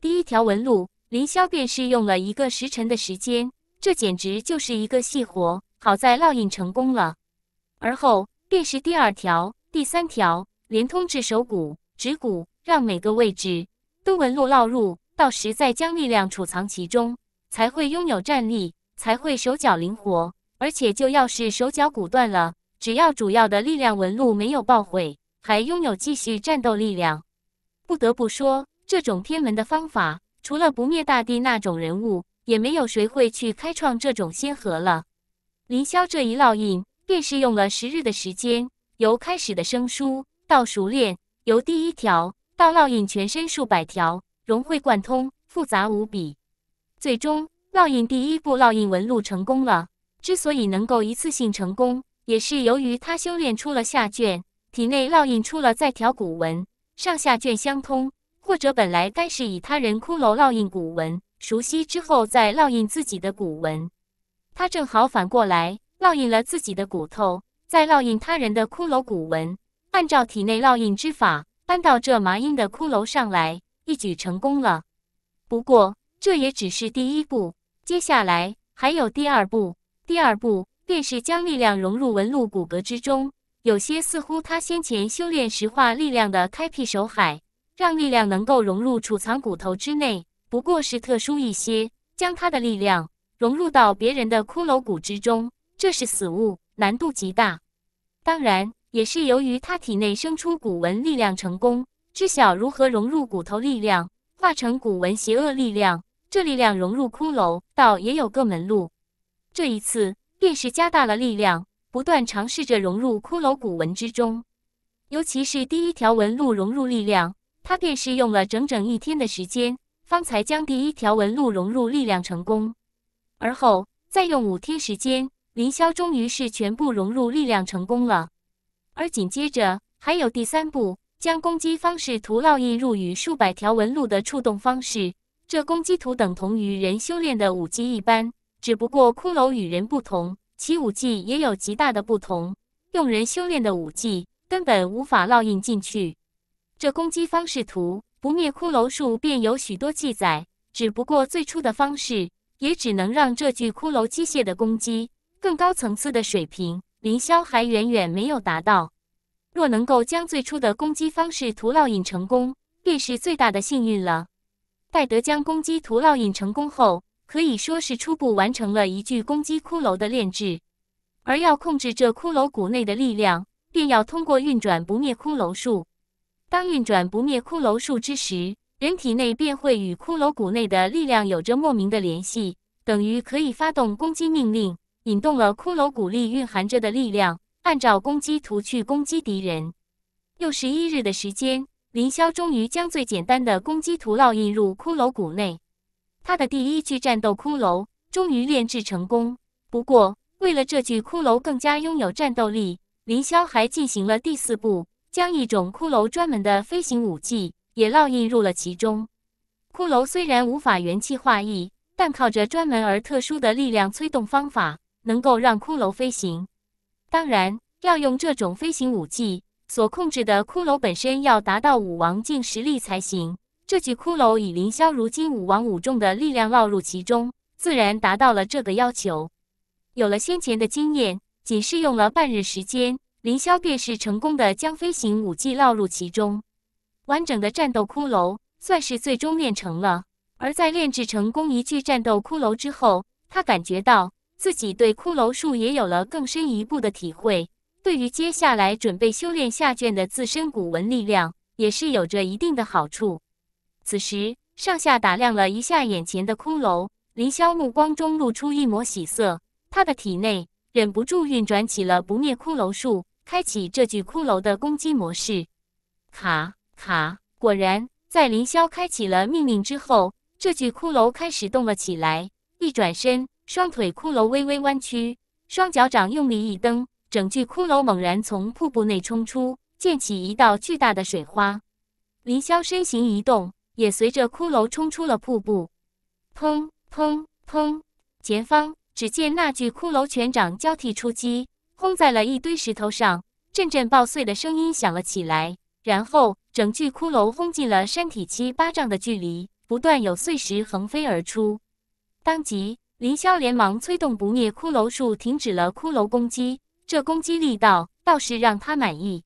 第一条纹路，林萧便是用了一个时辰的时间，这简直就是一个细活。好在烙印成功了，而后便是第二条。第三条，连通至手骨、指骨，让每个位置都纹路烙入，到时再将力量储藏其中，才会拥有战力，才会手脚灵活。而且，就要是手脚骨断了，只要主要的力量纹路没有爆毁，还拥有继续战斗力量。不得不说，这种偏门的方法，除了不灭大帝那种人物，也没有谁会去开创这种先河了。凌霄这一烙印，便是用了十日的时间。由开始的生疏到熟练，由第一条到烙印全身数百条，融会贯通，复杂无比。最终烙印第一步烙印纹路成功了。之所以能够一次性成功，也是由于他修炼出了下卷，体内烙印出了再条骨纹，上下卷相通。或者本来该是以他人骷髅烙印骨纹，熟悉之后再烙印自己的骨纹，他正好反过来烙印了自己的骨头。再烙印他人的骷髅骨纹，按照体内烙印之法搬到这麻鹰的骷髅上来，一举成功了。不过这也只是第一步，接下来还有第二步。第二步便是将力量融入纹路骨骼之中。有些似乎他先前修炼石化力量的开辟守海，让力量能够融入储藏骨头之内，不过是特殊一些。将他的力量融入到别人的骷髅骨之中，这是死物，难度极大。当然，也是由于他体内生出骨纹力量成功，知晓如何融入骨头力量，化成骨纹邪恶力量。这力量融入骷髅，倒也有个门路。这一次，便是加大了力量，不断尝试着融入骷髅骨纹之中。尤其是第一条纹路融入力量，他便是用了整整一天的时间，方才将第一条纹路融入力量成功。而后再用五天时间。凌霄终于是全部融入力量成功了，而紧接着还有第三步，将攻击方式图烙印入与数百条纹路的触动方式。这攻击图等同于人修炼的武技一般，只不过骷髅与人不同，其武技也有极大的不同。用人修炼的武技根本无法烙印进去。这攻击方式图，不灭骷髅术便有许多记载，只不过最初的方式也只能让这具骷髅机械的攻击。更高层次的水平，凌霄还远远没有达到。若能够将最初的攻击方式图烙印成功，便是最大的幸运了。戴德将攻击图烙印成功后，可以说是初步完成了一具攻击骷髅的炼制。而要控制这骷髅骨内的力量，便要通过运转不灭骷髅术。当运转不灭骷髅术之时，人体内便会与骷髅骨内的力量有着莫名的联系，等于可以发动攻击命令。引动了骷髅骨力蕴含着的力量，按照攻击图去攻击敌人。又十一日的时间，林霄终于将最简单的攻击图烙印入骷髅骨内。他的第一具战斗骷髅终于炼制成功。不过，为了这具骷髅更加拥有战斗力，林霄还进行了第四步，将一种骷髅专门的飞行武技也烙印入了其中。骷髅虽然无法元气化翼，但靠着专门而特殊的力量催动方法。能够让骷髅飞行，当然要用这种飞行武技所控制的骷髅本身要达到武王境实力才行。这具骷髅以凌霄如今武王武重的力量烙入其中，自然达到了这个要求。有了先前的经验，仅是用了半日时间，凌霄便是成功的将飞行武技烙入其中，完整的战斗骷髅算是最终练成了。而在炼制成功一具战斗骷髅之后，他感觉到。自己对骷髅术也有了更深一步的体会，对于接下来准备修炼下卷的自身古文力量也是有着一定的好处。此时上下打量了一下眼前的骷髅，林霄目光中露出一抹喜色，他的体内忍不住运转起了不灭骷髅术，开启这具骷髅的攻击模式。咔咔，果然，在林霄开启了命令之后，这具骷髅开始动了起来，一转身。双腿骷髅微微弯曲，双脚掌用力一蹬，整具骷髅猛然从瀑布内冲出，溅起一道巨大的水花。林霄身形移动，也随着骷髅冲出了瀑布。砰砰砰！前方只见那具骷髅拳掌交替出击，轰在了一堆石头上，阵阵爆碎的声音响了起来。然后整具骷髅轰进了山体七八丈的距离，不断有碎石横飞而出。当即。林霄连忙催动不灭骷髅术，停止了骷髅攻击。这攻击力道倒是让他满意。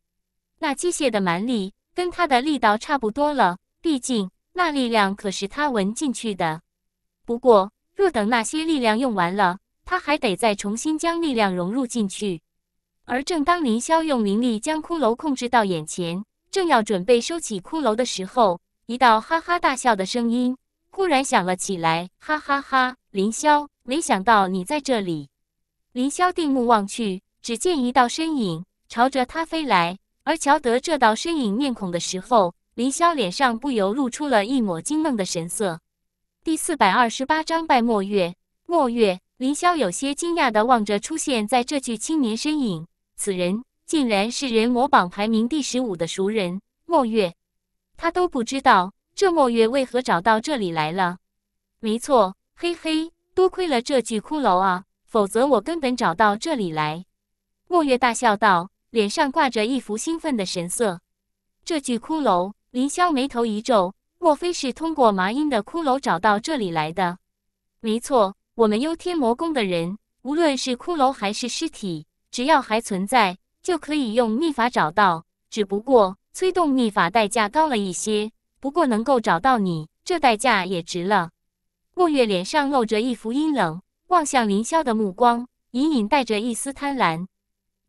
那机械的蛮力跟他的力道差不多了，毕竟那力量可是他闻进去的。不过，若等那些力量用完了，他还得再重新将力量融入进去。而正当林霄用灵力将骷髅控制到眼前，正要准备收起骷髅的时候，一道哈哈大笑的声音忽然响了起来：“哈哈哈！”凌霄，没想到你在这里。凌霄定目望去，只见一道身影朝着他飞来。而瞧得这道身影面孔的时候，凌霄脸上不由露出了一抹惊愣的神色。第四百二十八章拜墨月。墨月，凌霄有些惊讶的望着出现在这具青年身影，此人竟然是人魔榜排名第十五的熟人墨月。他都不知道这墨月为何找到这里来了。没错。嘿嘿，多亏了这具骷髅啊，否则我根本找到这里来。”墨月大笑道，脸上挂着一副兴奋的神色。这具骷髅，林霄眉头一皱，莫非是通过麻音的骷髅找到这里来的？没错，我们幽天魔宫的人，无论是骷髅还是尸体，只要还存在，就可以用秘法找到。只不过催动秘法代价高了一些，不过能够找到你，这代价也值了。墨月脸上露着一副阴冷，望向林霄的目光隐隐带着一丝贪婪。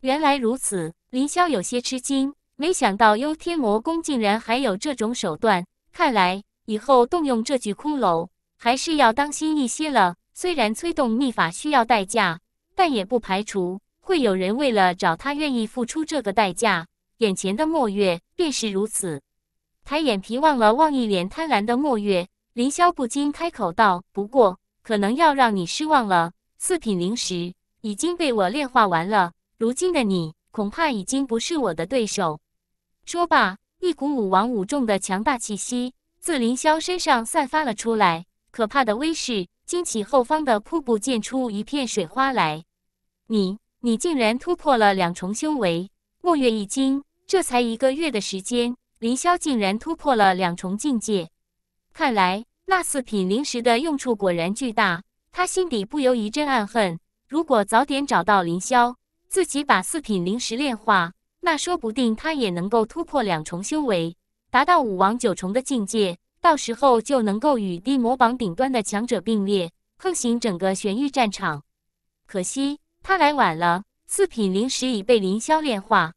原来如此，林霄有些吃惊，没想到幽天魔宫竟然还有这种手段。看来以后动用这具骷髅，还是要当心一些了。虽然催动秘法需要代价，但也不排除会有人为了找他愿意付出这个代价。眼前的墨月便是如此。抬眼皮望了望一脸贪婪的墨月。凌霄不禁开口道：“不过，可能要让你失望了。四品灵石已经被我炼化完了。如今的你，恐怕已经不是我的对手。”说罢，一股武王五重的强大气息自凌霄身上散发了出来，可怕的威势惊起后方的瀑布溅出一片水花来。“你，你竟然突破了两重修为！”墨月一惊，这才一个月的时间，凌霄竟然突破了两重境界，看来。那四品灵石的用处果然巨大，他心底不由一阵暗恨。如果早点找到凌霄，自己把四品灵石炼化，那说不定他也能够突破两重修为，达到武王九重的境界，到时候就能够与地魔榜顶端的强者并列，横行整个玄域战场。可惜他来晚了，四品灵石已被凌霄炼化。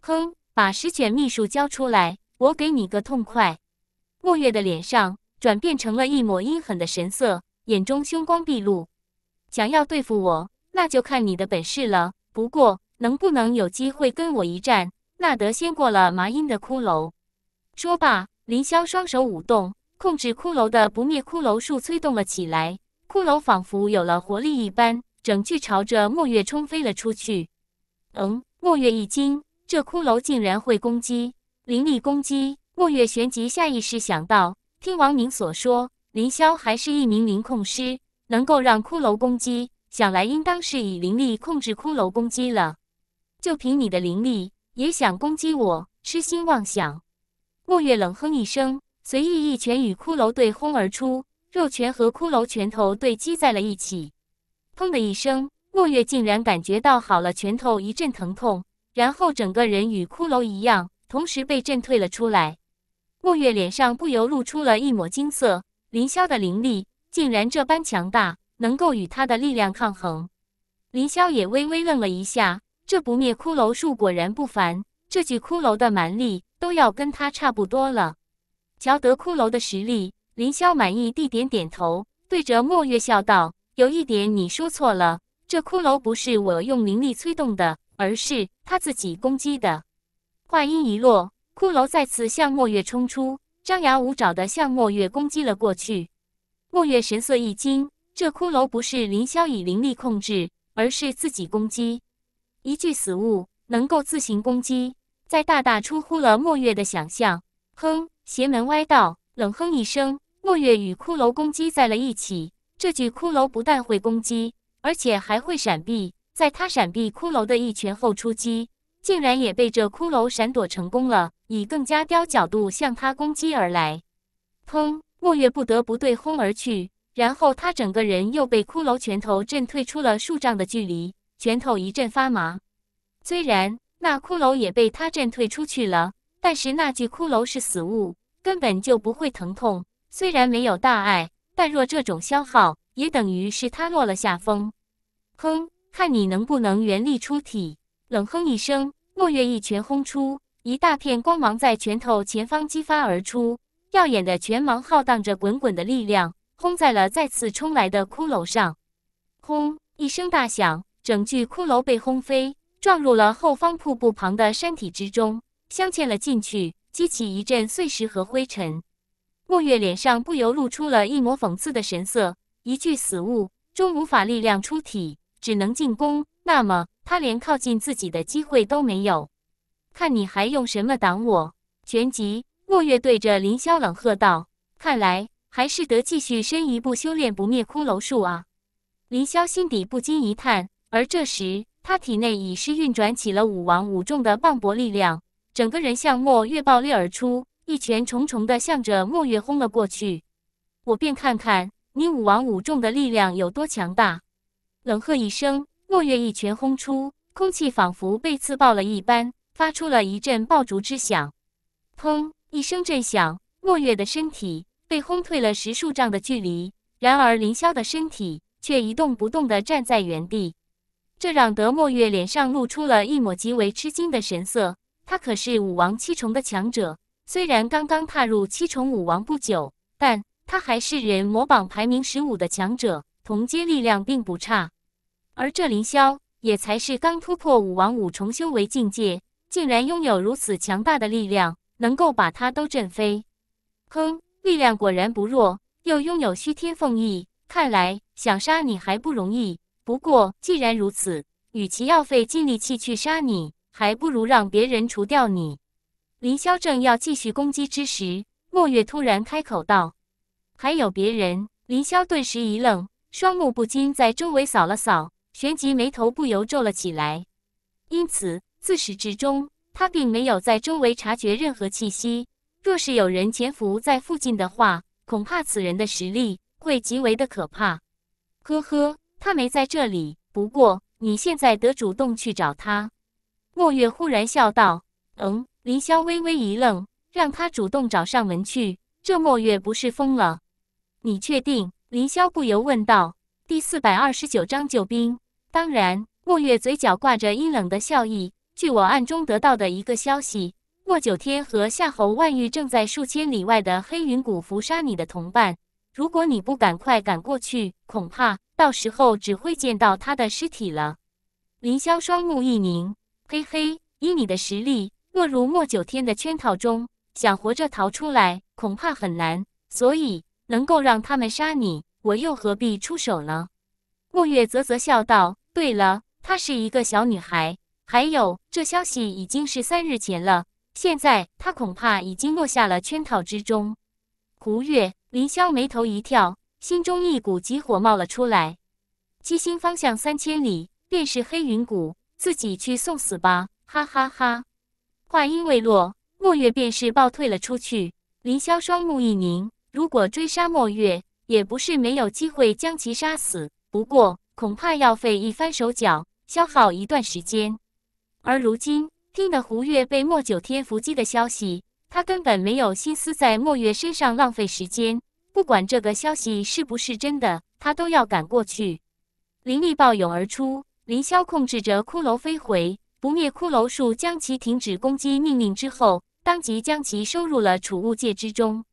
哼，把石卷秘术交出来，我给你个痛快。墨月的脸上。转变成了一抹阴狠的神色，眼中凶光毕露，想要对付我，那就看你的本事了。不过，能不能有机会跟我一战，那得先过了麻鹰的骷髅。说罢，林霄双手舞动，控制骷髅的不灭骷髅术催动了起来，骷髅仿佛有了活力一般，整具朝着墨月冲飞了出去。嗯，墨月一惊，这骷髅竟然会攻击，灵力攻击。墨月旋即下意识想到。听王宁所说，林霄还是一名灵控师，能够让骷髅攻击，想来应当是以灵力控制骷髅攻击了。就凭你的灵力，也想攻击我？痴心妄想！墨月冷哼一声，随意一拳与骷髅对轰而出，肉拳和骷髅拳头对击在了一起，砰的一声，墨月竟然感觉到好了，拳头一阵疼痛，然后整个人与骷髅一样，同时被震退了出来。墨月脸上不由露出了一抹金色。林霄的灵力竟然这般强大，能够与他的力量抗衡。林霄也微微愣了一下，这不灭骷髅术果然不凡，这具骷髅的蛮力都要跟他差不多了。瞧得骷髅的实力，林霄满意地点点头，对着墨月笑道：“有一点你说错了，这骷髅不是我用灵力催动的，而是他自己攻击的。”话音一落。骷髅再次向墨月冲出，张牙舞爪的向墨月攻击了过去。墨月神色一惊，这骷髅不是凌霄以灵力控制，而是自己攻击。一具死物能够自行攻击，再大大出乎了墨月的想象。哼，邪门歪道，冷哼一声。墨月与骷髅攻击在了一起，这具骷髅不但会攻击，而且还会闪避。在他闪避骷髅的一拳后出击，竟然也被这骷髅闪躲成功了。以更加刁角度向他攻击而来，砰！墨月不得不对轰而去，然后他整个人又被骷髅拳头震退出了数丈的距离，拳头一阵发麻。虽然那骷髅也被他震退出去了，但是那具骷髅是死物，根本就不会疼痛。虽然没有大碍，但若这种消耗，也等于是他落了下风。砰！看你能不能原力出体！冷哼一声，墨月一拳轰出。一大片光芒在拳头前方激发而出，耀眼的拳芒浩荡着滚滚的力量，轰在了再次冲来的骷髅上。轰！一声大响，整具骷髅被轰飞，撞入了后方瀑布旁的山体之中，镶嵌了进去，激起一阵碎石和灰尘。墨月脸上不由露出了一抹讽刺的神色：，一具死物，终无法力量出体，只能进攻。那么，他连靠近自己的机会都没有。看你还用什么挡我？全集。墨月对着林霄冷喝道：“看来还是得继续深一步修炼不灭骷髅术啊！”林霄心底不禁一叹。而这时，他体内已是运转起了武王武重的磅礴力量，整个人向墨月爆裂而出，一拳重重的向着墨月轰了过去。“我便看看你武王武重的力量有多强大！”冷喝一声，墨月一拳轰出，空气仿佛被刺爆了一般。发出了一阵爆竹之响，砰一声震响，莫月的身体被轰退了十数丈的距离。然而林霄的身体却一动不动的站在原地，这让德莫月脸上露出了一抹极为吃惊的神色。他可是武王七重的强者，虽然刚刚踏入七重武王不久，但他还是人魔榜排名十五的强者，同阶力量并不差。而这林霄也才是刚突破武王五重修为境界。竟然拥有如此强大的力量，能够把它都震飞。哼，力量果然不弱，又拥有虚天凤翼，看来想杀你还不容易。不过既然如此，与其要费尽力气去杀你，还不如让别人除掉你。林霄正要继续攻击之时，墨月突然开口道：“还有别人。”林霄顿时一愣，双目不禁在周围扫了扫，旋即眉头不由皱了起来。因此。自始至终，他并没有在周围察觉任何气息。若是有人潜伏在附近的话，恐怕此人的实力会极为的可怕。呵呵，他没在这里。不过，你现在得主动去找他。”莫月忽然笑道。“嗯。”林霄微微一愣，让他主动找上门去，这莫月不是疯了？你确定？”林霄不由问道。第四百二十九章救兵。当然，莫月嘴角挂着阴冷的笑意。据我暗中得到的一个消息，莫九天和夏侯万玉正在数千里外的黑云谷伏杀你的同伴。如果你不赶快赶过去，恐怕到时候只会见到他的尸体了。凌霄双目一凝，嘿嘿，以你的实力，落入莫九天的圈套中，想活着逃出来恐怕很难。所以能够让他们杀你，我又何必出手呢？墨月啧啧笑道：“对了，她是一个小女孩。”还有，这消息已经是三日前了，现在他恐怕已经落下了圈套之中。胡月，林霄眉头一跳，心中一股急火冒了出来。七星方向三千里，便是黑云谷，自己去送死吧！哈哈哈。话音未落，墨月便是暴退了出去。凌霄双目一凝，如果追杀墨月，也不是没有机会将其杀死，不过恐怕要费一番手脚，消耗一段时间。而如今听得胡月被莫九天伏击的消息，他根本没有心思在莫月身上浪费时间。不管这个消息是不是真的，他都要赶过去。灵力暴涌而出，凌霄控制着骷髅飞回不灭骷髅术，将其停止攻击命令之后，当即将其收入了储物戒之中。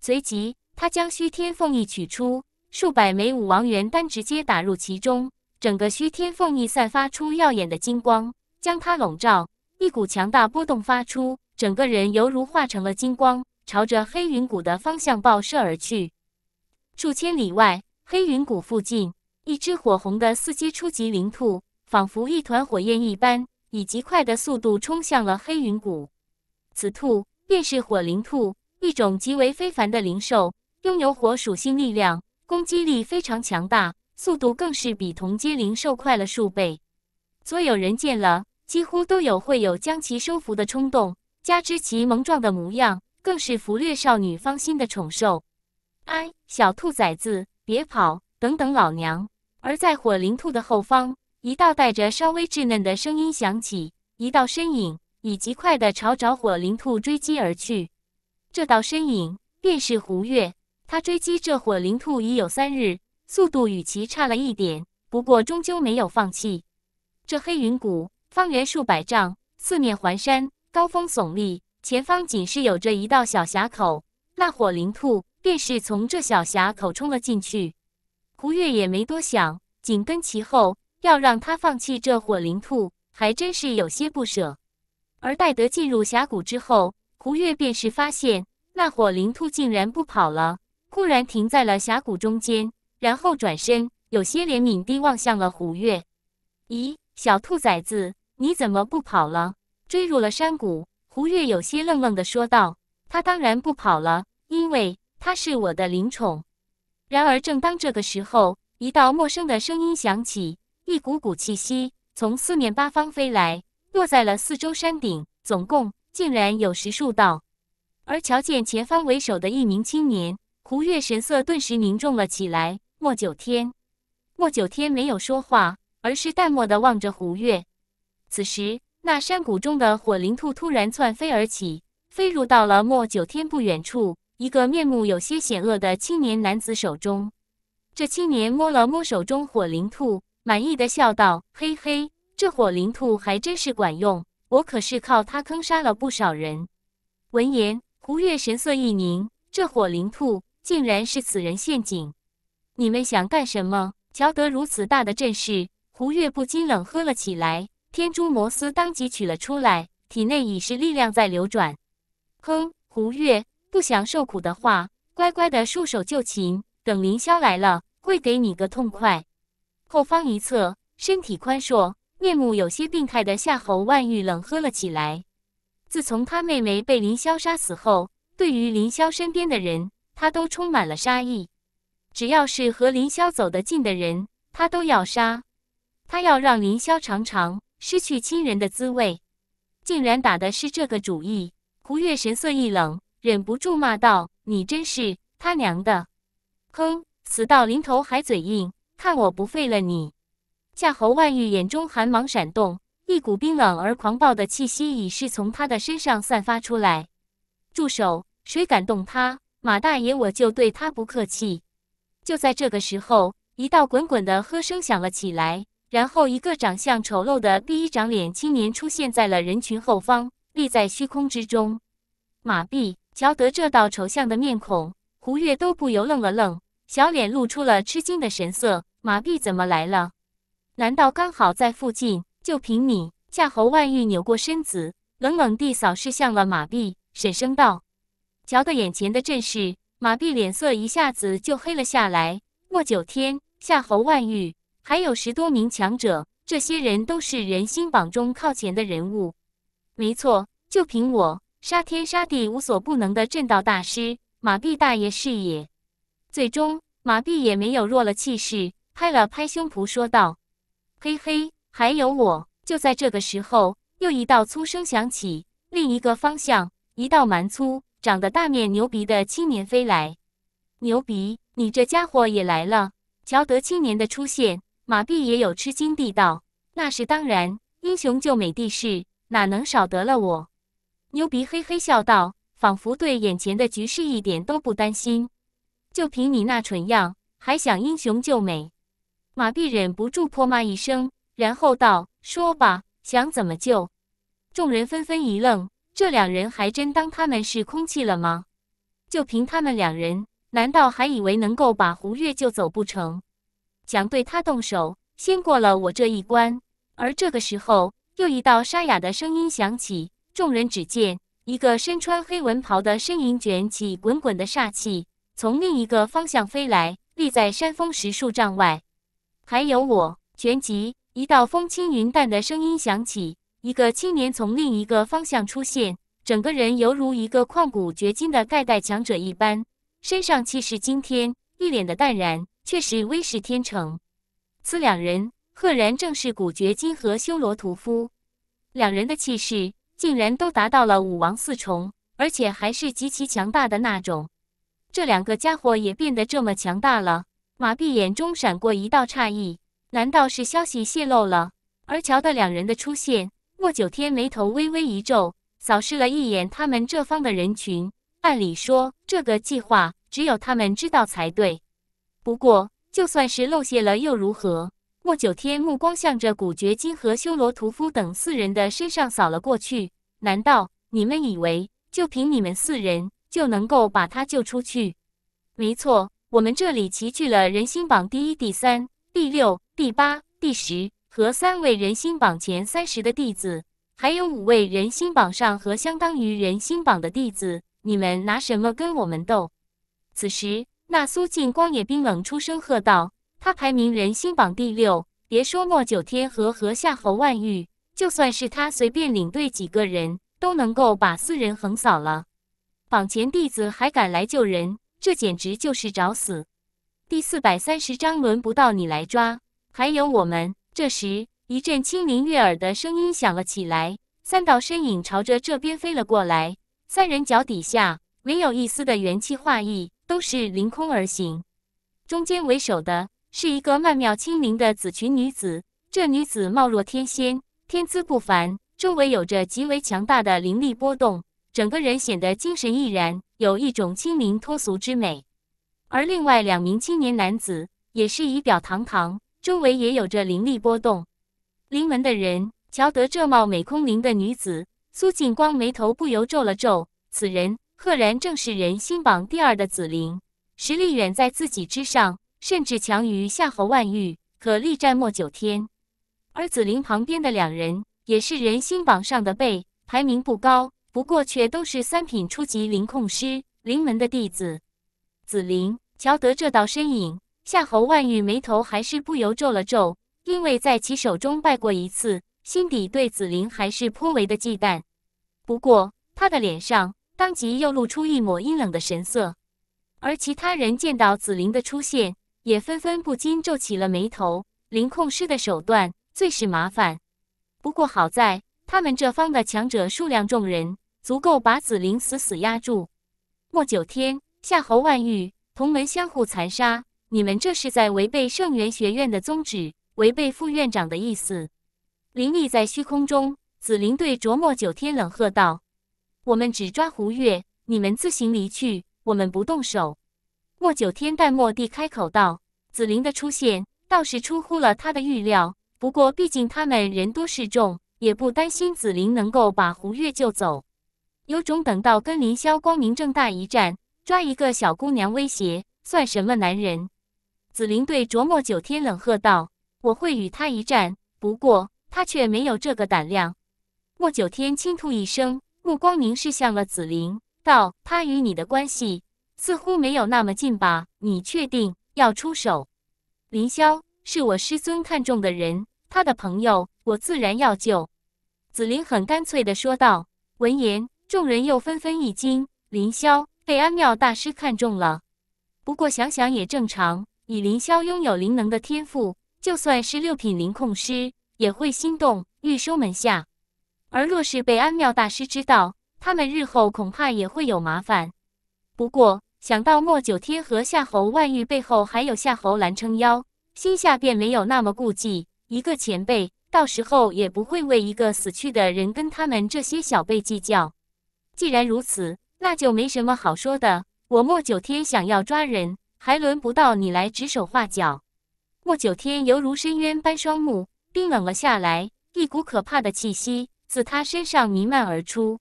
随即，他将虚天凤翼取出，数百枚武王元丹直接打入其中，整个虚天凤翼散发出耀眼的金光。将它笼罩，一股强大波动发出，整个人犹如化成了金光，朝着黑云谷的方向爆射而去。数千里外，黑云谷附近，一只火红的四阶初级灵兔，仿佛一团火焰一般，以极快的速度冲向了黑云谷。此兔便是火灵兔，一种极为非凡的灵兽，拥有火属性力量，攻击力非常强大，速度更是比同阶灵兽快了数倍。所有人见了。几乎都有会有将其收服的冲动，加之其萌状的模样，更是俘掠少女芳心的宠兽。哎，小兔崽子，别跑！等等老娘！而在火灵兔的后方，一道带着稍微稚嫩的声音响起，一道身影以极快的朝着火灵兔追击而去。这道身影便是胡月，他追击这火灵兔已有三日，速度与其差了一点，不过终究没有放弃。这黑云谷。方圆数百丈，四面环山，高峰耸立，前方仅是有着一道小峡口。那火灵兔便是从这小峡口冲了进去。胡月也没多想，紧跟其后。要让他放弃这火灵兔，还真是有些不舍。而待得进入峡谷之后，胡月便是发现那火灵兔竟然不跑了，忽然停在了峡谷中间，然后转身，有些怜悯地望向了胡月。咦，小兔崽子！你怎么不跑了？追入了山谷，胡月有些愣愣的说道：“他当然不跑了，因为他是我的灵宠。”然而，正当这个时候，一道陌生的声音响起，一股股气息从四面八方飞来，落在了四周山顶，总共竟然有十数道。而瞧见前方为首的一名青年，胡月神色顿时凝重了起来。莫九天，莫九天没有说话，而是淡漠的望着胡月。此时，那山谷中的火灵兔突然窜飞而起，飞入到了莫九天不远处一个面目有些险恶的青年男子手中。这青年摸了摸手中火灵兔，满意的笑道：“嘿嘿，这火灵兔还真是管用，我可是靠它坑杀了不少人。”闻言，胡月神色一凝，这火灵兔竟然是此人陷阱！你们想干什么？瞧得如此大的阵势，胡月不禁冷喝了起来。天珠摩斯当即取了出来，体内已是力量在流转。哼，胡月，不想受苦的话，乖乖的束手就擒，等凌霄来了，会给你个痛快。后方一侧，身体宽硕、面目有些病态的夏侯万玉冷喝了起来。自从他妹妹被凌霄杀死后，对于凌霄身边的人，他都充满了杀意。只要是和凌霄走得近的人，他都要杀。他要让凌霄尝尝。失去亲人的滋味，竟然打的是这个主意！胡月神色一冷，忍不住骂道：“你真是他娘的，哼！死到临头还嘴硬，看我不废了你！”夏侯万玉眼中寒芒闪动，一股冰冷而狂暴的气息已是从他的身上散发出来。住手！谁敢动他，马大爷我就对他不客气！就在这个时候，一道滚滚的喝声响了起来。然后，一个长相丑陋的第一张脸青年出现在了人群后方，立在虚空之中。马碧，瞧得这道丑相的面孔，胡月都不由愣了愣，小脸露出了吃惊的神色。马碧怎么来了？难道刚好在附近？就凭你，夏侯万玉扭过身子，冷冷地扫视向了马碧，沈声道：“瞧得眼前的阵势，马碧脸色一下子就黑了下来。”莫九天，夏侯万玉。还有十多名强者，这些人都是人心榜中靠前的人物。没错，就凭我杀天杀地无所不能的震道大师马毕大爷是也。最终，马毕也没有弱了气势，拍了拍胸脯说道：“嘿嘿，还有我。”就在这个时候，又一道粗声响起，另一个方向，一道蛮粗、长得大面牛鼻的青年飞来。牛鼻，你这家伙也来了！瞧德青年的出现。马碧也有吃惊地道：“那是当然，英雄救美的事哪能少得了我？”牛鼻嘿嘿笑道，仿佛对眼前的局势一点都不担心。就凭你那蠢样，还想英雄救美？马碧忍不住破骂一声，然后道：“说吧，想怎么救？”众人纷纷一愣，这两人还真当他们是空气了吗？就凭他们两人，难道还以为能够把胡月救走不成？想对他动手，先过了我这一关。而这个时候，又一道沙哑的声音响起。众人只见一个身穿黑纹袍的身影卷起滚滚的煞气，从另一个方向飞来，立在山峰十数丈外。还有我，旋即一道风轻云淡的声音响起。一个青年从另一个方向出现，整个人犹如一个旷古绝今的盖代强者一般，身上气势惊天，一脸的淡然。却是威势天成，此两人赫然正是古绝、金和修罗屠夫。两人的气势竟然都达到了武王四重，而且还是极其强大的那种。这两个家伙也变得这么强大了？马碧眼中闪过一道诧异，难道是消息泄露了？而瞧的两人的出现，莫九天眉头微微一皱，扫视了一眼他们这方的人群。按理说，这个计划只有他们知道才对。不过，就算是露馅了又如何？莫九天目光向着古绝金和修罗屠夫等四人的身上扫了过去。难道你们以为就凭你们四人就能够把他救出去？没错，我们这里齐聚了人心榜第一、第三、第六、第八、第十和三位人心榜前三十的弟子，还有五位人心榜上和相当于人心榜的弟子。你们拿什么跟我们斗？此时。那苏靖光也冰冷出声喝道：“他排名人心榜第六，别说莫九天和河夏侯万玉，就算是他随便领队几个人，都能够把四人横扫了。榜前弟子还敢来救人，这简直就是找死。”第四百三十章，轮不到你来抓，还有我们。这时，一阵清灵悦耳的声音响了起来，三道身影朝着这边飞了过来。三人脚底下没有一丝的元气化意。都是凌空而行，中间为首的是一个曼妙清灵的紫裙女子。这女子貌若天仙，天资不凡，周围有着极为强大的灵力波动，整个人显得精神奕然，有一种清灵脱俗之美。而另外两名青年男子也是仪表堂堂，周围也有着灵力波动。临门的人瞧得这貌美空灵的女子，苏静光眉头不由皱了皱，此人。赫然正是人心榜第二的紫菱，实力远在自己之上，甚至强于夏侯万玉，可力战莫九天。而紫菱旁边的两人也是人心榜上的辈，排名不高，不过却都是三品初级灵控师灵门的弟子。紫菱瞧得这道身影，夏侯万玉眉头还是不由皱了皱，因为在其手中败过一次，心底对紫菱还是颇为的忌惮。不过他的脸上。当即又露出一抹阴冷的神色，而其他人见到紫菱的出现，也纷纷不禁皱起了眉头。灵控师的手段最是麻烦，不过好在他们这方的强者数量众人足够把紫菱死死压住。莫九天、夏侯万玉同门相互残杀，你们这是在违背圣元学院的宗旨，违背副院长的意思。灵力在虚空中，紫菱对着莫九天冷喝道。我们只抓胡月，你们自行离去，我们不动手。”莫九天淡漠地开口道。紫菱的出现倒是出乎了他的预料，不过毕竟他们人多势众，也不担心紫菱能够把胡月救走。有种等到跟凌霄光明正大一战，抓一个小姑娘威胁，算什么男人？紫菱对着莫九天冷喝道：“我会与他一战，不过他却没有这个胆量。”莫九天轻吐一声。目光凝视向了紫菱，道：“他与你的关系似乎没有那么近吧？你确定要出手？”林霄是我师尊看中的人，他的朋友，我自然要救。”紫菱很干脆的说道。闻言，众人又纷纷一惊：林霄被安妙大师看中了。不过想想也正常，以林霄拥有灵能的天赋，就算是六品灵控师，也会心动，欲收门下。而若是被安妙大师知道，他们日后恐怕也会有麻烦。不过想到莫九天和夏侯万玉背后还有夏侯兰撑腰，心下便没有那么顾忌。一个前辈，到时候也不会为一个死去的人跟他们这些小辈计较。既然如此，那就没什么好说的。我莫九天想要抓人，还轮不到你来指手画脚。莫九天犹如深渊般双目冰冷了下来，一股可怕的气息。自他身上弥漫而出，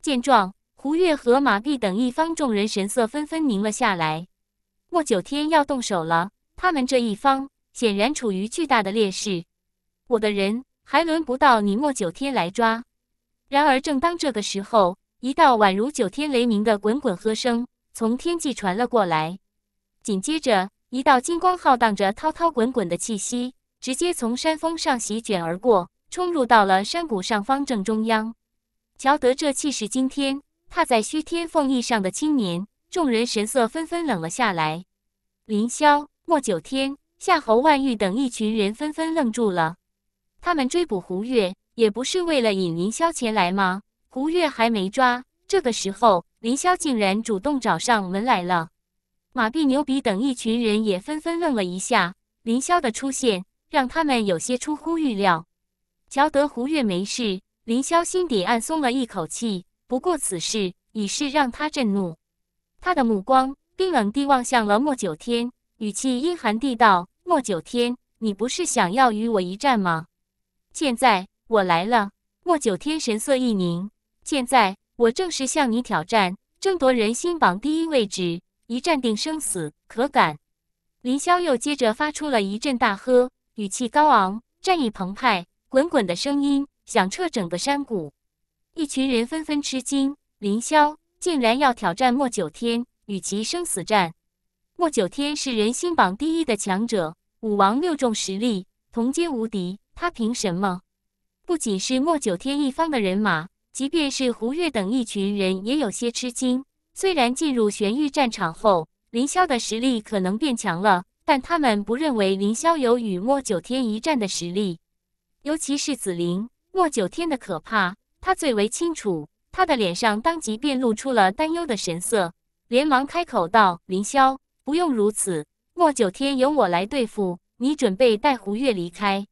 见状，胡月和马碧等一方众人神色纷纷凝了下来。莫九天要动手了，他们这一方显然处于巨大的劣势。我的人还轮不到你，莫九天来抓。然而，正当这个时候，一道宛如九天雷鸣的滚滚喝声从天际传了过来，紧接着，一道金光浩荡着滔滔滚滚的气息，直接从山峰上席卷而过。冲入到了山谷上方正中央，瞧得这气势惊天，踏在虚天凤翼上的青年，众人神色纷纷冷了下来。凌霄、莫九天、夏侯万玉等一群人纷纷愣住了。他们追捕胡月，也不是为了引凌霄前来吗？胡月还没抓，这个时候凌霄竟然主动找上门来了。马毕、牛鼻等一群人也纷纷愣了一下，凌霄的出现让他们有些出乎预料。乔德胡月没事，林霄心底暗松了一口气。不过此事已是让他震怒，他的目光冰冷地望向了莫九天，语气阴寒地道：“莫九天，你不是想要与我一战吗？现在我来了。”莫九天神色一凝，现在我正式向你挑战，争夺人心榜第一位置，一战定生死，可敢？”林霄又接着发出了一阵大喝，语气高昂，战意澎湃。滚滚的声音响彻整个山谷，一群人纷纷吃惊：林霄竟然要挑战莫九天，与其生死战。莫九天是人心榜第一的强者，武王六重实力，同阶无敌。他凭什么？不仅是莫九天一方的人马，即便是胡月等一群人也有些吃惊。虽然进入玄域战场后，林霄的实力可能变强了，但他们不认为林霄有与莫九天一战的实力。尤其是紫菱、莫九天的可怕，他最为清楚。他的脸上当即便露出了担忧的神色，连忙开口道：“凌霄，不用如此，莫九天由我来对付。你准备带胡月离开。”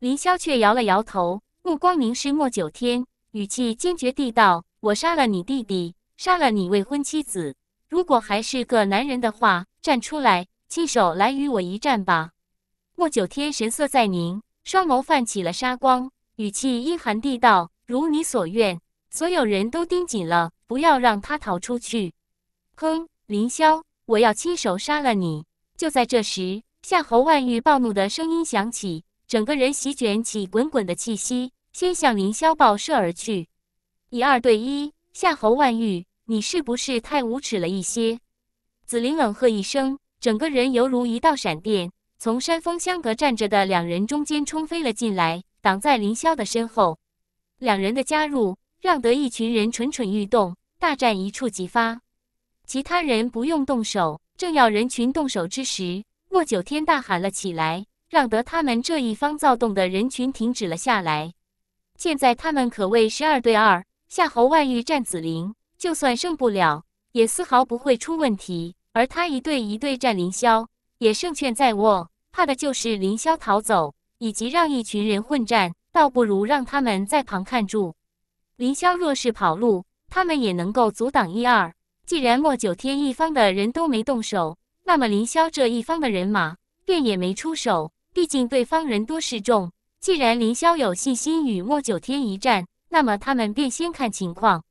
凌霄却摇了摇头，目光凝视莫九天，语气坚决地道：“我杀了你弟弟，杀了你未婚妻子。如果还是个男人的话，站出来，亲手来与我一战吧。”莫九天神色再凝。双眸泛起了杀光，语气阴寒地道：“如你所愿，所有人都盯紧了，不要让他逃出去。”“哼，凌霄，我要亲手杀了你！”就在这时，夏侯万玉暴怒的声音响起，整个人席卷起滚滚的气息，先向凌霄爆射而去。以二对一，夏侯万玉，你是不是太无耻了一些？”紫菱冷喝一声，整个人犹如一道闪电。从山峰相隔站着的两人中间冲飞了进来，挡在凌霄的身后。两人的加入，让得一群人蠢蠢欲动，大战一触即发。其他人不用动手，正要人群动手之时，莫九天大喊了起来，让得他们这一方躁动的人群停止了下来。现在他们可谓十二对二，夏侯万玉战紫菱，就算胜不了，也丝毫不会出问题；而他一对一对战凌霄，也胜券在握。怕的就是凌霄逃走，以及让一群人混战，倒不如让他们在旁看住。凌霄若是跑路，他们也能够阻挡一二。既然莫九天一方的人都没动手，那么凌霄这一方的人马便也没出手。毕竟对方人多势众，既然凌霄有信心与莫九天一战，那么他们便先看情况。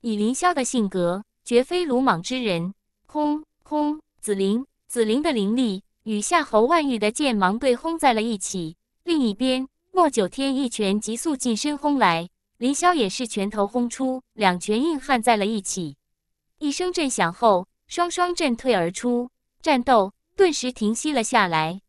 以凌霄的性格，绝非鲁莽之人。轰轰，紫菱，紫菱的灵力。与夏侯万玉的剑芒对轰在了一起，另一边莫九天一拳急速近身轰来，凌霄也是拳头轰出，两拳硬汉在了一起，一声震响后，双双震退而出，战斗顿时停息了下来。